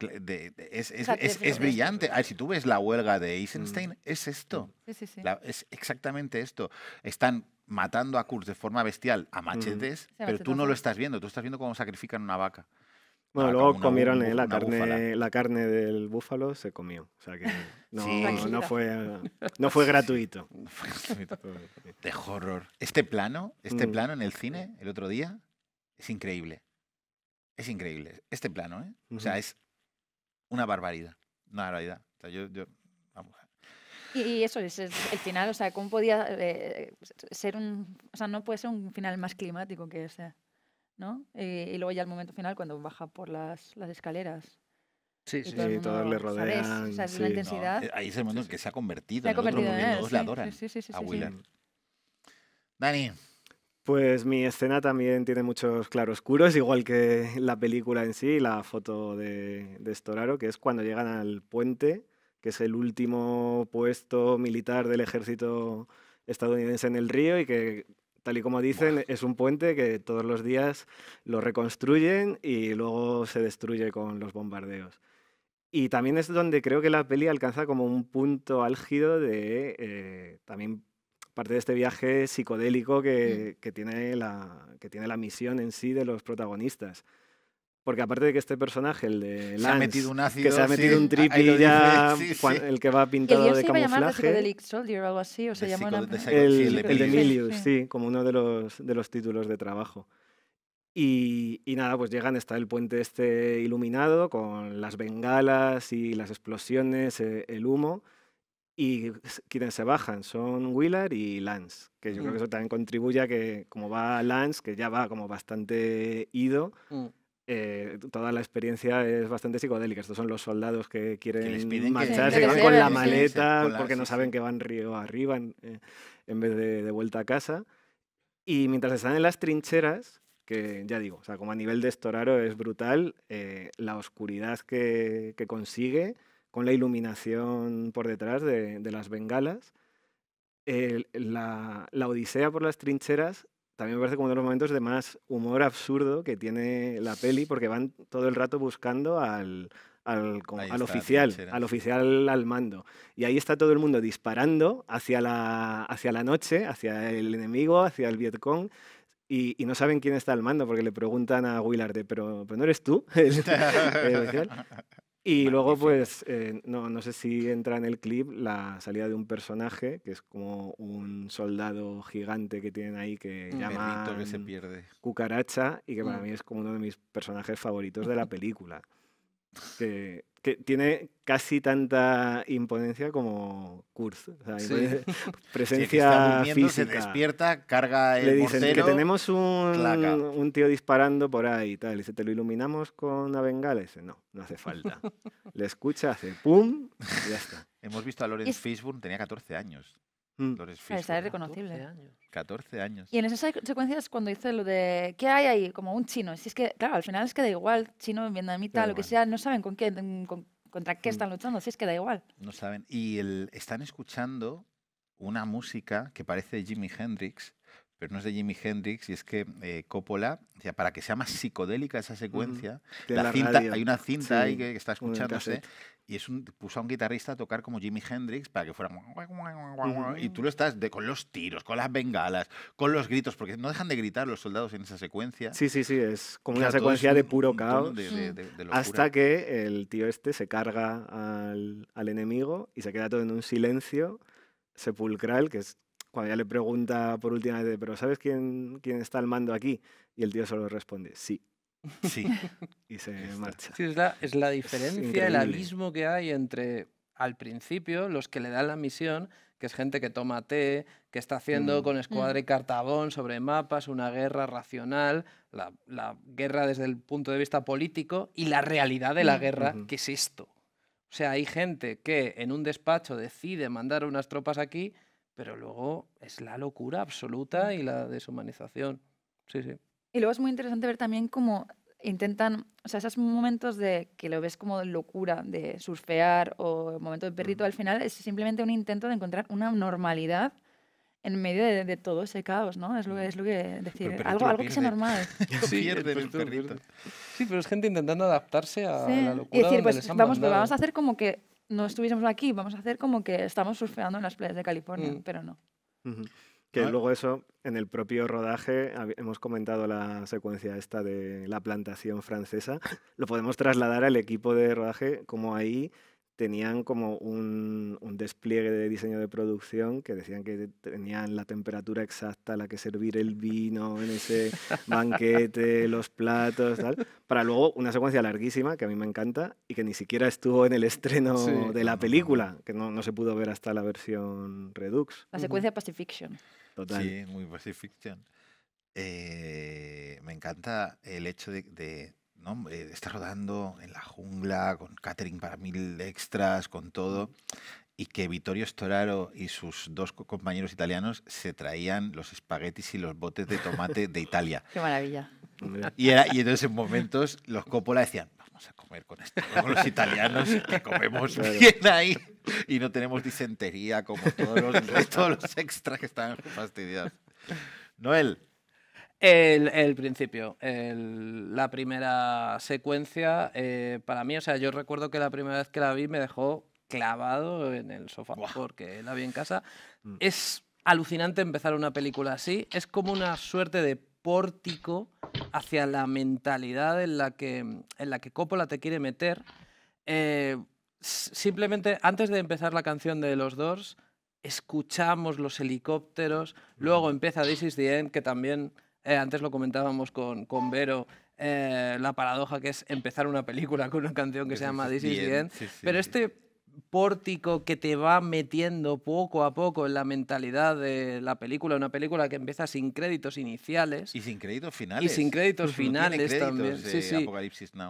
es, brillante. A si tú ves la huelga de Eisenstein, mm. es esto. Sí, sí, sí. es exactamente esto. Están matando a Kurz de forma bestial a mm. machetes, pero tú no lo estás viendo, tú estás viendo cómo sacrifican una vaca. Ah, bueno, luego comieron la, carne, la carne del búfalo, se comió. O sea que (laughs) no, no, fue, no fue gratuito. (laughs) de horror. Este plano, este mm. plano en el cine el otro día, es increíble. Es increíble. Este plano, ¿eh? O sea, es una barbaridad. Una barbaridad. O sea, yo, yo Y, eso es, el final, o sea, ¿cómo podía eh, ser un... O sea, no puede ser un final más climático que ese. Eh, y luego ya el momento final cuando baja por las, escaleras. Sí, sí, todos le rodean. ahí es el momento en que se ha convertido. Se adoran sí, sí, Dani. Pues mi escena también tiene muchos claroscuros, igual que la película en sí, la foto de, de Storaro, que es cuando llegan al puente, que es el último puesto militar del ejército estadounidense en el río y que tal y como dicen, es un puente que todos los días lo reconstruyen y luego se destruye con los bombardeos. Y también es donde creo que la peli alcanza como un punto álgido de eh, también parte de este viaje psicodélico mm. que tiene la misión en sí de los protagonistas. Porque aparte de que este personaje, el de Lance, metido que se ha metido un un tripi ya, el que va pintado de camuflaje. El de o algo así, o se el, de Milius, sí, como uno de los, de los títulos de trabajo. Y, y, nada, pues llegan, está el puente este iluminado con las bengalas y las explosiones, eh, el humo. Y quienes se bajan son Willard y Lance, que yo creo que mm. eso también contribuye a que, como va Lance, que ya va como bastante ido, mm. Eh, toda la experiencia es bastante psicodélica. Estos son los soldados que quieren marcharse, van con la maleta, porque no saben que van río arriba eh, en, vez de, de vuelta a casa. Y mientras están en las trincheras, que ya digo, sea, como a nivel de Estoraro es brutal, eh, la oscuridad que, consigue con la iluminación por detrás de, las bengalas, la, odisea por las trincheras también me parece como uno de los momentos de más humor absurdo que tiene la peli, porque van todo el rato buscando al, al, al oficial, al oficial al mando. Y ahí está todo el mundo disparando hacia la, hacia la noche, hacia el enemigo, hacia el Vietcong. Y, y, no saben quién está al mando porque le preguntan a Willard, pero, pero ¿no eres tú? (laughs) el y luego, pues, eh, no, no, sé si entra en el clip la salida de un personaje, que es como un soldado gigante que tienen ahí que llama que se pierde. Cucaracha, y que para mm. mí es como uno de mis personajes favoritos de la película que, tiene casi tanta imponencia como Kurz. (laughs) Presencia física. Se despierta, carga el Le dicen que tenemos un, tío disparando por ahí y tal. Y se ¿te lo iluminamos con una bengala? no, no hace falta. (laughs) Le escucha, hace pum y ya está. Hemos visto a Lorenz Facebook, tenía 14 años. Mm. Dolores es reconocible. 14 años. Y en esas secuencias cuando dice lo de ¿qué hay ahí? Como un chino. Si es que, claro, al final es que da igual, chino, vietnamita, lo que sea, no saben mm, contra qué mm. están luchando, si es que da igual. No saben. Y están escuchando una música que parece Jimi Hendrix, pero no es de Jimi Hendrix, y es que eh, Coppola, para que sea más psicodélica esa secuencia, la cinta, hay una cinta ahí que, está escuchándose, y es un, puso a un guitarrista a tocar como Jimi Hendrix para que fuera... Y tú lo estás de, con los tiros, con las bengalas, con los gritos, porque no dejan de gritar los soldados en esa secuencia. Sí, sí, sí, es como una secuencia de puro caos. hasta que el tío este se carga al, al enemigo y se queda todo en un silencio sepulcral, que es cuando ya le pregunta por última vez, pero ¿sabes quién, está al mando aquí? Y el tío solo responde, sí. Sí. (laughs) y se marcha. es, la, diferencia, el abismo que hay entre al principio los que le dan la misión, que es gente que toma té, que está haciendo mm. con escuadra y mm. cartabón sobre mapas una guerra racional, la, guerra desde el punto de vista político y la realidad de la mm. guerra, que es esto. O sea, hay gente que en un despacho decide mandar unas tropas aquí pero luego es la locura absoluta y la deshumanización. Sí, sí. Y luego es muy interesante ver también cómo intentan, o sea, esos momentos de que lo ves como locura, de surfear o el momento de perrito, mm. al final es simplemente un intento de encontrar una normalidad en medio de, todo ese caos, ¿no? Es lo que, mm. es que decir, algo, que sea normal. (laughs) sí, pero es gente intentando adaptarse a la locura. Y decir, pues, pues, vamos a hacer como que no estuviésemos aquí, vamos a hacer como que estamos surfeando en las playas de California, mm. pero no. Que ah. luego eso, en el propio rodaje, hemos comentado la secuencia esta de la plantación francesa, (laughs) lo podemos trasladar al equipo de rodaje, como ahí tenían como un, despliegue de diseño de producción que decían que tenían la temperatura exacta a la que servir el vino en ese banquete, los platos, para luego una secuencia larguísima que a mí me encanta y que ni siquiera estuvo en el estreno de la película, que no, se pudo ver hasta la versión Redux. La secuencia uh Total. Sí, muy Pacifiction. Eh, me encanta el hecho de eh, Está rodando en la jungla, con catering para mil extras, con todo, y que Vittorio Storaro y sus dos compañeros italianos se traían los espaguetis y los botes de tomate de Italia. (laughs) ¡Qué maravilla! Y, era, y entonces en momentos los Coppola decían, vamos a comer con, esto, con los italianos, que comemos bien ahí y no tenemos disentería como todos los, extras que están fastidiados. Noel, el, principio, la primera secuencia, eh, para mí, o sea, yo recuerdo que la primera vez que la vi me dejó clavado en el sofá porque la vi en casa. Mm. Es alucinante empezar una película así, es como una suerte de pórtico hacia la mentalidad en la que, en la que Coppola te quiere meter. Eh, simplemente, antes de empezar la canción de Los dos, escuchamos los helicópteros, mm. luego empieza This is the End, que también eh, antes lo comentábamos con, con Vero, eh, la paradoja que es empezar una película con una canción que, se llama This is pero este pórtico que te va metiendo poco a poco en la mentalidad de la película, una película que empieza sin créditos iniciales. Y sin créditos finales. Y sin créditos (laughs) finales también. Sí, sí.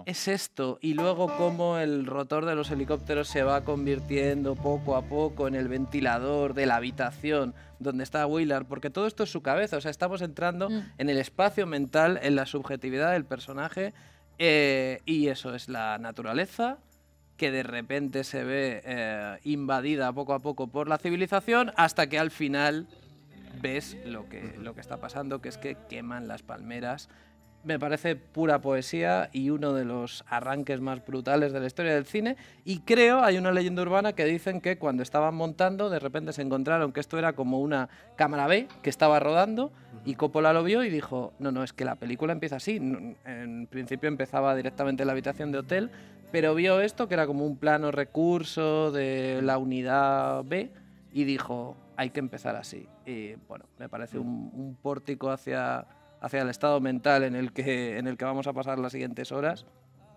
Es esto, y luego cómo el rotor de los helicópteros se va convirtiendo poco a poco en el ventilador de la habitación donde está Willard, porque todo esto es su cabeza, o sea, estamos entrando mm. en el espacio mental, en la subjetividad del personaje, eh, y eso es la naturaleza que de repente se ve eh, invadida poco a poco por la civilización hasta que al final ves lo que, lo que está pasando, que es que queman las palmeras. Me parece pura poesía y uno de los arranques más brutales de la historia del cine. Y creo, hay una leyenda urbana que dicen que cuando estaban montando, de repente se encontraron que esto era como una cámara B que estaba rodando y Coppola lo vio y dijo, no, no, es que la película empieza así. En principio empezaba directamente en la habitación de hotel, pero vio esto que era como un plano recurso de la unidad B y dijo, hay que empezar así. Y bueno, me parece un, pórtico hacia, hacia el estado mental en el, que, en el que vamos a pasar las siguientes horas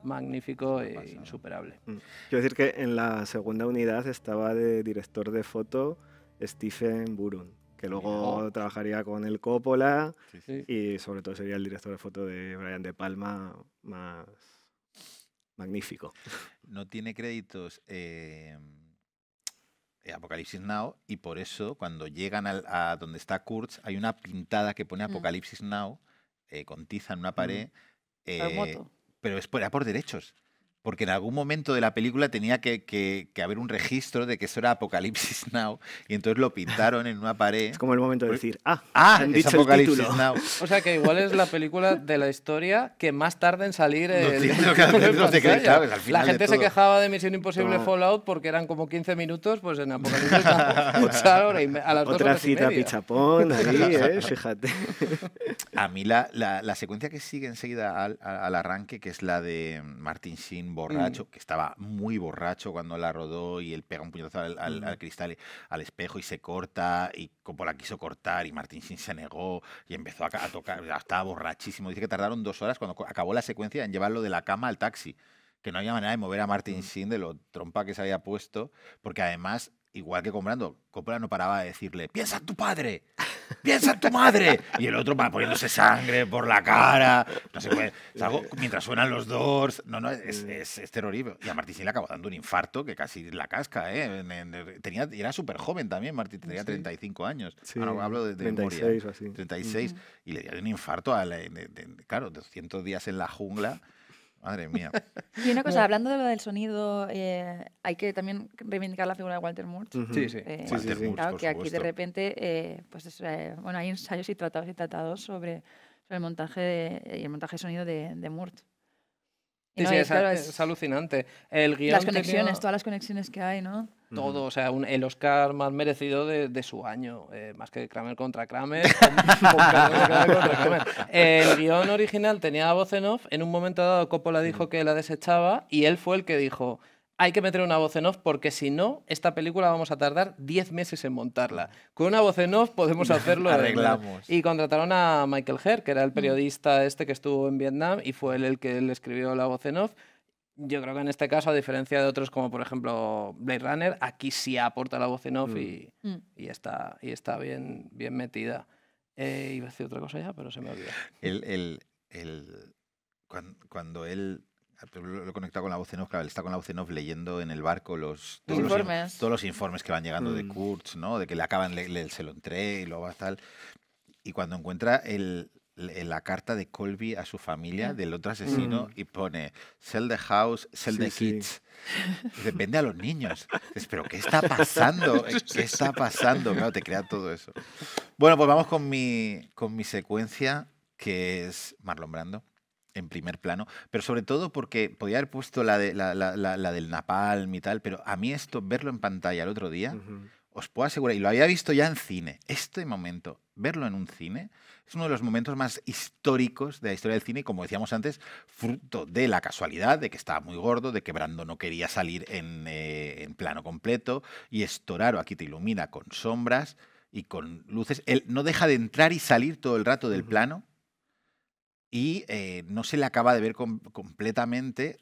magnífico e insuperable. Mm. Quiero decir que en la segunda unidad estaba de director de foto Stephen Burun, que luego oh. trabajaría con el Coppola y sobre todo sería el director de foto de Brian De Palma más magnífico. No tiene créditos eh, eh, Apocalipsis Now y por eso cuando llegan al, a donde está Kurtz hay una pintada que pone mm. Apocalipsis Now eh, con tiza en una pared. pero es era por derechos porque en algún momento de la película tenía que, haber un registro de que eso era Apocalipsis (laughs) Now, y entonces lo pintaron en una pared. Es como el momento de pues, decir, ah, ah es Apocalipsis Now. (laughs) O sea que igual es la película de la historia que más tarde en salir La gente se quejaba de Misión Imposible Fallout porque eran como 15 minutos, pues en Apocalipsis Now, (laughs) pues, a Otra cita pichapón ahí, ¿eh? fíjate. A mí la, secuencia que sigue enseguida al, al arranque, que es la de Martin Sheen Mm. borracho, que estaba muy borracho cuando la rodó y él pega un puñetazo al, mm. cristal, al espejo y se corta y Coppola quiso cortar y Martín Sin se negó y empezó a, tocar, estaba borrachísimo. Dice que tardaron dos horas cuando acabó la secuencia en llevarlo de la cama al taxi que no había manera de mover a Martinsin mm. Sin de lo trompa que se había puesto, porque además, igual que comprando, Coppola no paraba de decirle, piensa en tu padre, piensa en tu madre. Y el otro va poniéndose sangre por la cara. No mientras suenan los doors. No, no, es, es, terrorífico. Y a Martín le acabó dando un infarto que casi la casca, ¿eh? era súper joven también, Martín, tenía 35 años. Sí. Ahora hablo de, 36 O así. 36. Y le dio un infarto, a claro, 200 días en la jungla. Madre mía. (laughs) Y una cosa, eh, hablando de lo del sonido, eh, hay que también reivindicar la figura de Walter Murch. Eh, sí, sí. sí, sí, que aquí de repente, pues bueno, hay ensayos y tratados y tratados sobre, sobre el montaje de, y el montaje sonido de, de Murch. sí, sí, es, alucinante. las conexiones, todas las conexiones que hay, ¿no? todo, o sea, un, el Oscar más merecido de, de su año, eh, más que Kramer contra Kramer. (laughs) Kramer, El guión original tenía voz en off, en un momento dado Coppola dijo que la desechaba y él fue el que dijo, hay que meter una voz en off porque si no, esta película vamos a tardar 10 meses en montarla. Con una voz en off podemos (laughs) hacerlo. Arreglamos. Y contrataron a Michael Herr, que era el mm. periodista este que estuvo en Vietnam y fue él el que le escribió la voz en off yo creo que en este caso, a diferencia de otros como por ejemplo Blade Runner, aquí sí aporta la voz en off Y, mm. Mm. está, y está bien, bien metida. Eh, iba a decir otra cosa ya, pero se me olvidó. cuando, él lo conecta con la voz en off, claro, él está con la voz en off leyendo en el barco los, todos, los, informes. todos los informes que van llegando de mm. Kurtz, ¿no? de que le acaban, le, se lo entré y luego va tal. Y cuando encuentra el, la carta de Colby a su familia mm. del otro asesino mm. y pone sell the house, sell the kids. vende a los niños. espero pero ¿qué está pasando? (laughs) ¿Qué está pasando? Claro, te crea todo eso. Bueno, pues vamos con mi, con mi secuencia, que es Marlon Brando en primer plano, pero sobre todo porque podía haber puesto la, del napalm y tal, pero a mí esto, verlo en pantalla el otro día, os puedo asegurar, y lo había visto ya en cine, este momento, verlo en un cine, es uno de los momentos más históricos de la historia del cine como decíamos antes, fruto de la casualidad, de que estaba muy gordo, de que Brando no quería salir en, eh, plano completo y Estoraro aquí te ilumina con sombras y con luces. Él no deja de entrar y salir todo el rato del plano y eh, no se le acaba de ver completamente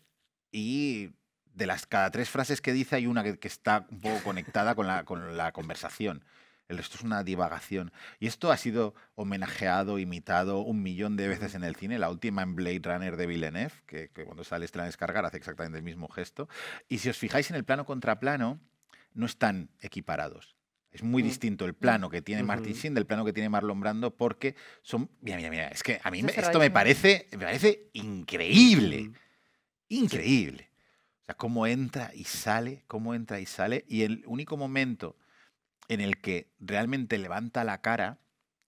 y de las cada tres frases que dice hay una que, que está un poco conectada con la, con la conversación. El resto es una divagación. Y esto ha sido homenajeado, imitado un millón de veces en el cine. La última en Blade Runner de Villeneuve, que, cuando sale Estrella Descargar hace exactamente el mismo gesto. Y si os fijáis en el plano contra plano, no están equiparados. Es muy mm. distinto el mm. plano que tiene Martin Sheen del plano que tiene Marlon Brando porque son... Mira, mira, mira, es que a mí esto me parece, me parece increíble. Increíble. O sea, cómo entra y sale, cómo entra y sale. Y el único momento en el que realmente levanta la cara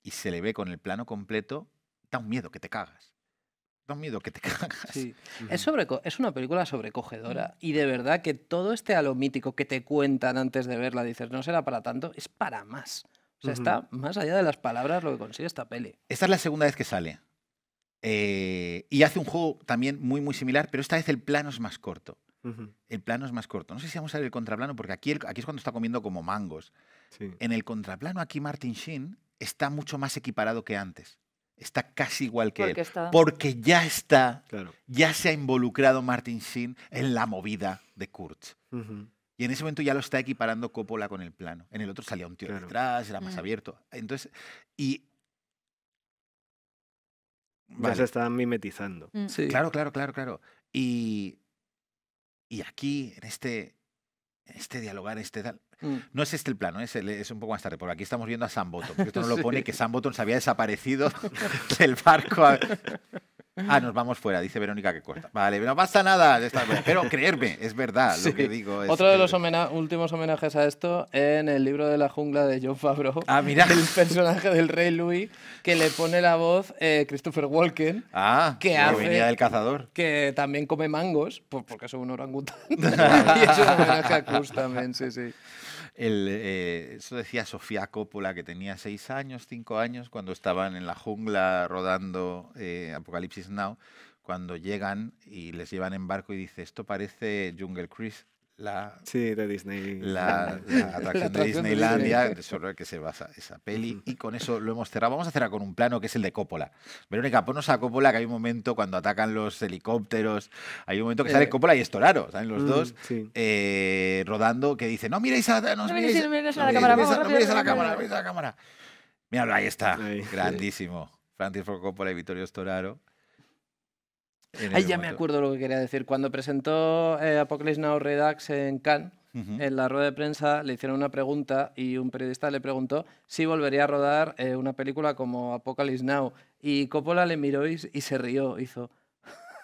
y se le ve con el plano completo, da un miedo que te cagas. Da un miedo que te (laughs) cagas. es, es una película sobrecogedora y de verdad que todo este halo mítico que te cuentan antes de verla, dices, no será para tanto, es para más. O sea, está más allá de las palabras lo que consigue esta peli. Esta es la segunda vez que sale. Eh, y hace un juego también muy, muy similar, pero esta vez el plano es más corto. El plano es más corto. No sé si vamos a ver el contraplano, porque aquí, aquí es cuando está comiendo como mangos. En el contraplano aquí Martin Sheen está mucho más equiparado que antes. Está casi igual que porque él. Porque ya está, ya se ha involucrado Martin Sheen en la movida de Kurtz. Y en ese momento ya lo está equiparando Coppola con el plano. En el otro salía un tío de detrás, era más mm. abierto. Entonces, y... vas Ya se están mimetizando. Mm. Sí. Claro, claro, claro, claro. Y, y aquí, en este, este dialogar, este tal. Mm. No es este el plano, es, es, un poco más tarde, porque aquí estamos viendo a Sam Bottom. Esto no (laughs) lo pone que San Bottom se había desaparecido (laughs) del barco. Ah, nos vamos fuera, dice Verónica que corta. Vale, no pasa nada. Pero creerme, es verdad lo que digo. Otro de los últimos homenajes a esto en el libro de la jungla de John Favreau. Ah, mira. (laughs) El personaje del rey Louis que le pone la voz eh, Christopher Walken. Ah, que hace, del cazador. Que también come mangos, porque es un orangután. (laughs) (laughs) y es un homenaje a también, sí, sí. El, eh, eso decía Sofía Coppola, que tenía seis años, cinco años, cuando estaban en la jungla rodando eh, Apocalipsis Now, cuando llegan y les llevan en barco y dice, esto parece Jungle Cruise la, sí, de Disney. La, (laughs) atracción de Disneylandia, sobre que se basa esa peli. Y con eso lo hemos cerrado. Vamos a cerrar con un plano que es el de Coppola. Verónica, ponnos a Coppola que hay un momento cuando atacan los helicópteros, hay un momento que sale eh. Coppola y Estoraro, ¿saben? Los mm, dos eh, rodando que dice, no miréis a, no, a la cámara, no a la cámara, Míralo, ahí está, grandísimo. Francis Coppola y Vittorio Estoraro. Ay, ya me acuerdo lo que quería decir. Cuando presentó eh, Apocalypse Now Redux en Cannes, en la rueda de prensa le hicieron una pregunta y un periodista le preguntó si volvería a rodar eh, una película como Apocalypse Now. Y Coppola le miró y se rió, hizo...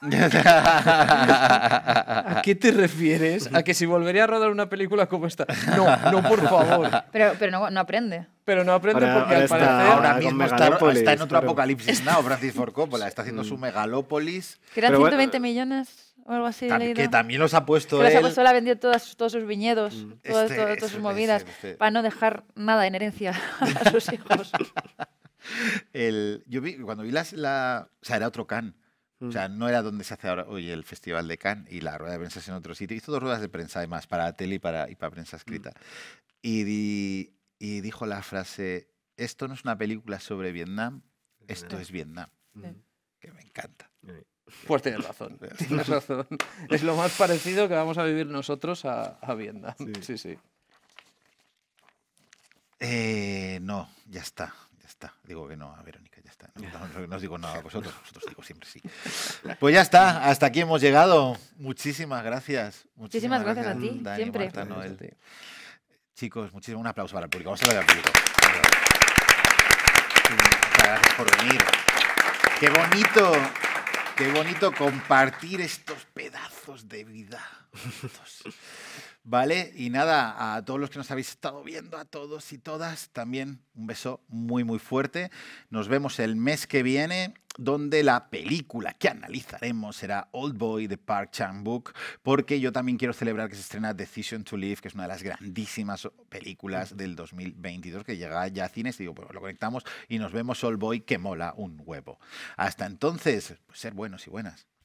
(laughs) ¿A qué te refieres? ¿A que si volvería a rodar una película como esta? No, no, por favor. Pero, pero no, aprende. Pero no aprende porque al parecer... Ahora mismo está, en otro apocalipsis now, (laughs) Francis Ford Coppola. Está haciendo su mm. megalópolis. Que eran 120 millones o algo así. que también los ha puesto que ha puesto, él vendido todos sus viñedos, mm. todas, este, este todas, sus movidas, este, para no dejar nada en herencia (laughs) a sus hijos. El, yo vi, cuando vi la... O sea, era otro can. O mm. sea, no era donde se hace ahora hoy el Festival de Cannes y la rueda de prensa es en otro sitio. Hizo dos ruedas de prensa además, para tele y para, y para prensa mm. escrita. Y, y, dijo la frase, esto no es una película sobre Vietnam, esto es Vietnam. Mm. Que me encanta. Eh. Pues tienes razón, (laughs) tienes razón. Es lo más parecido que vamos a vivir nosotros a, Vietnam. Sí, sí. sí. Eh, no, ya está. Ya está. Digo que no a Verónica, ya está. No, os digo nada a vosotros, vosotros digo siempre sí. (laughs) Pues ya está, hasta aquí hemos llegado. Muchísimas gracias. Muchísimas, gracias, a ti, siempre. Chicos, muchísimo un aplauso para el público. Vamos a hablar al público. gracias por venir. ¡Qué bonito! Qué bonito compartir estos pedazos de vida. ¿Vale? Y nada, a todos los que nos habéis estado viendo, a todos y todas, también un beso muy, muy fuerte. Nos vemos el mes que viene donde la película que analizaremos será Old Boy de Park Chan-wook, porque yo también quiero celebrar que se estrena Decision to Live, que es una de las grandísimas películas del 2022 que llega ya a cines. Digo, pues lo conectamos y nos vemos Old Boy que mola un huevo. Hasta entonces, pues ser buenos y buenas.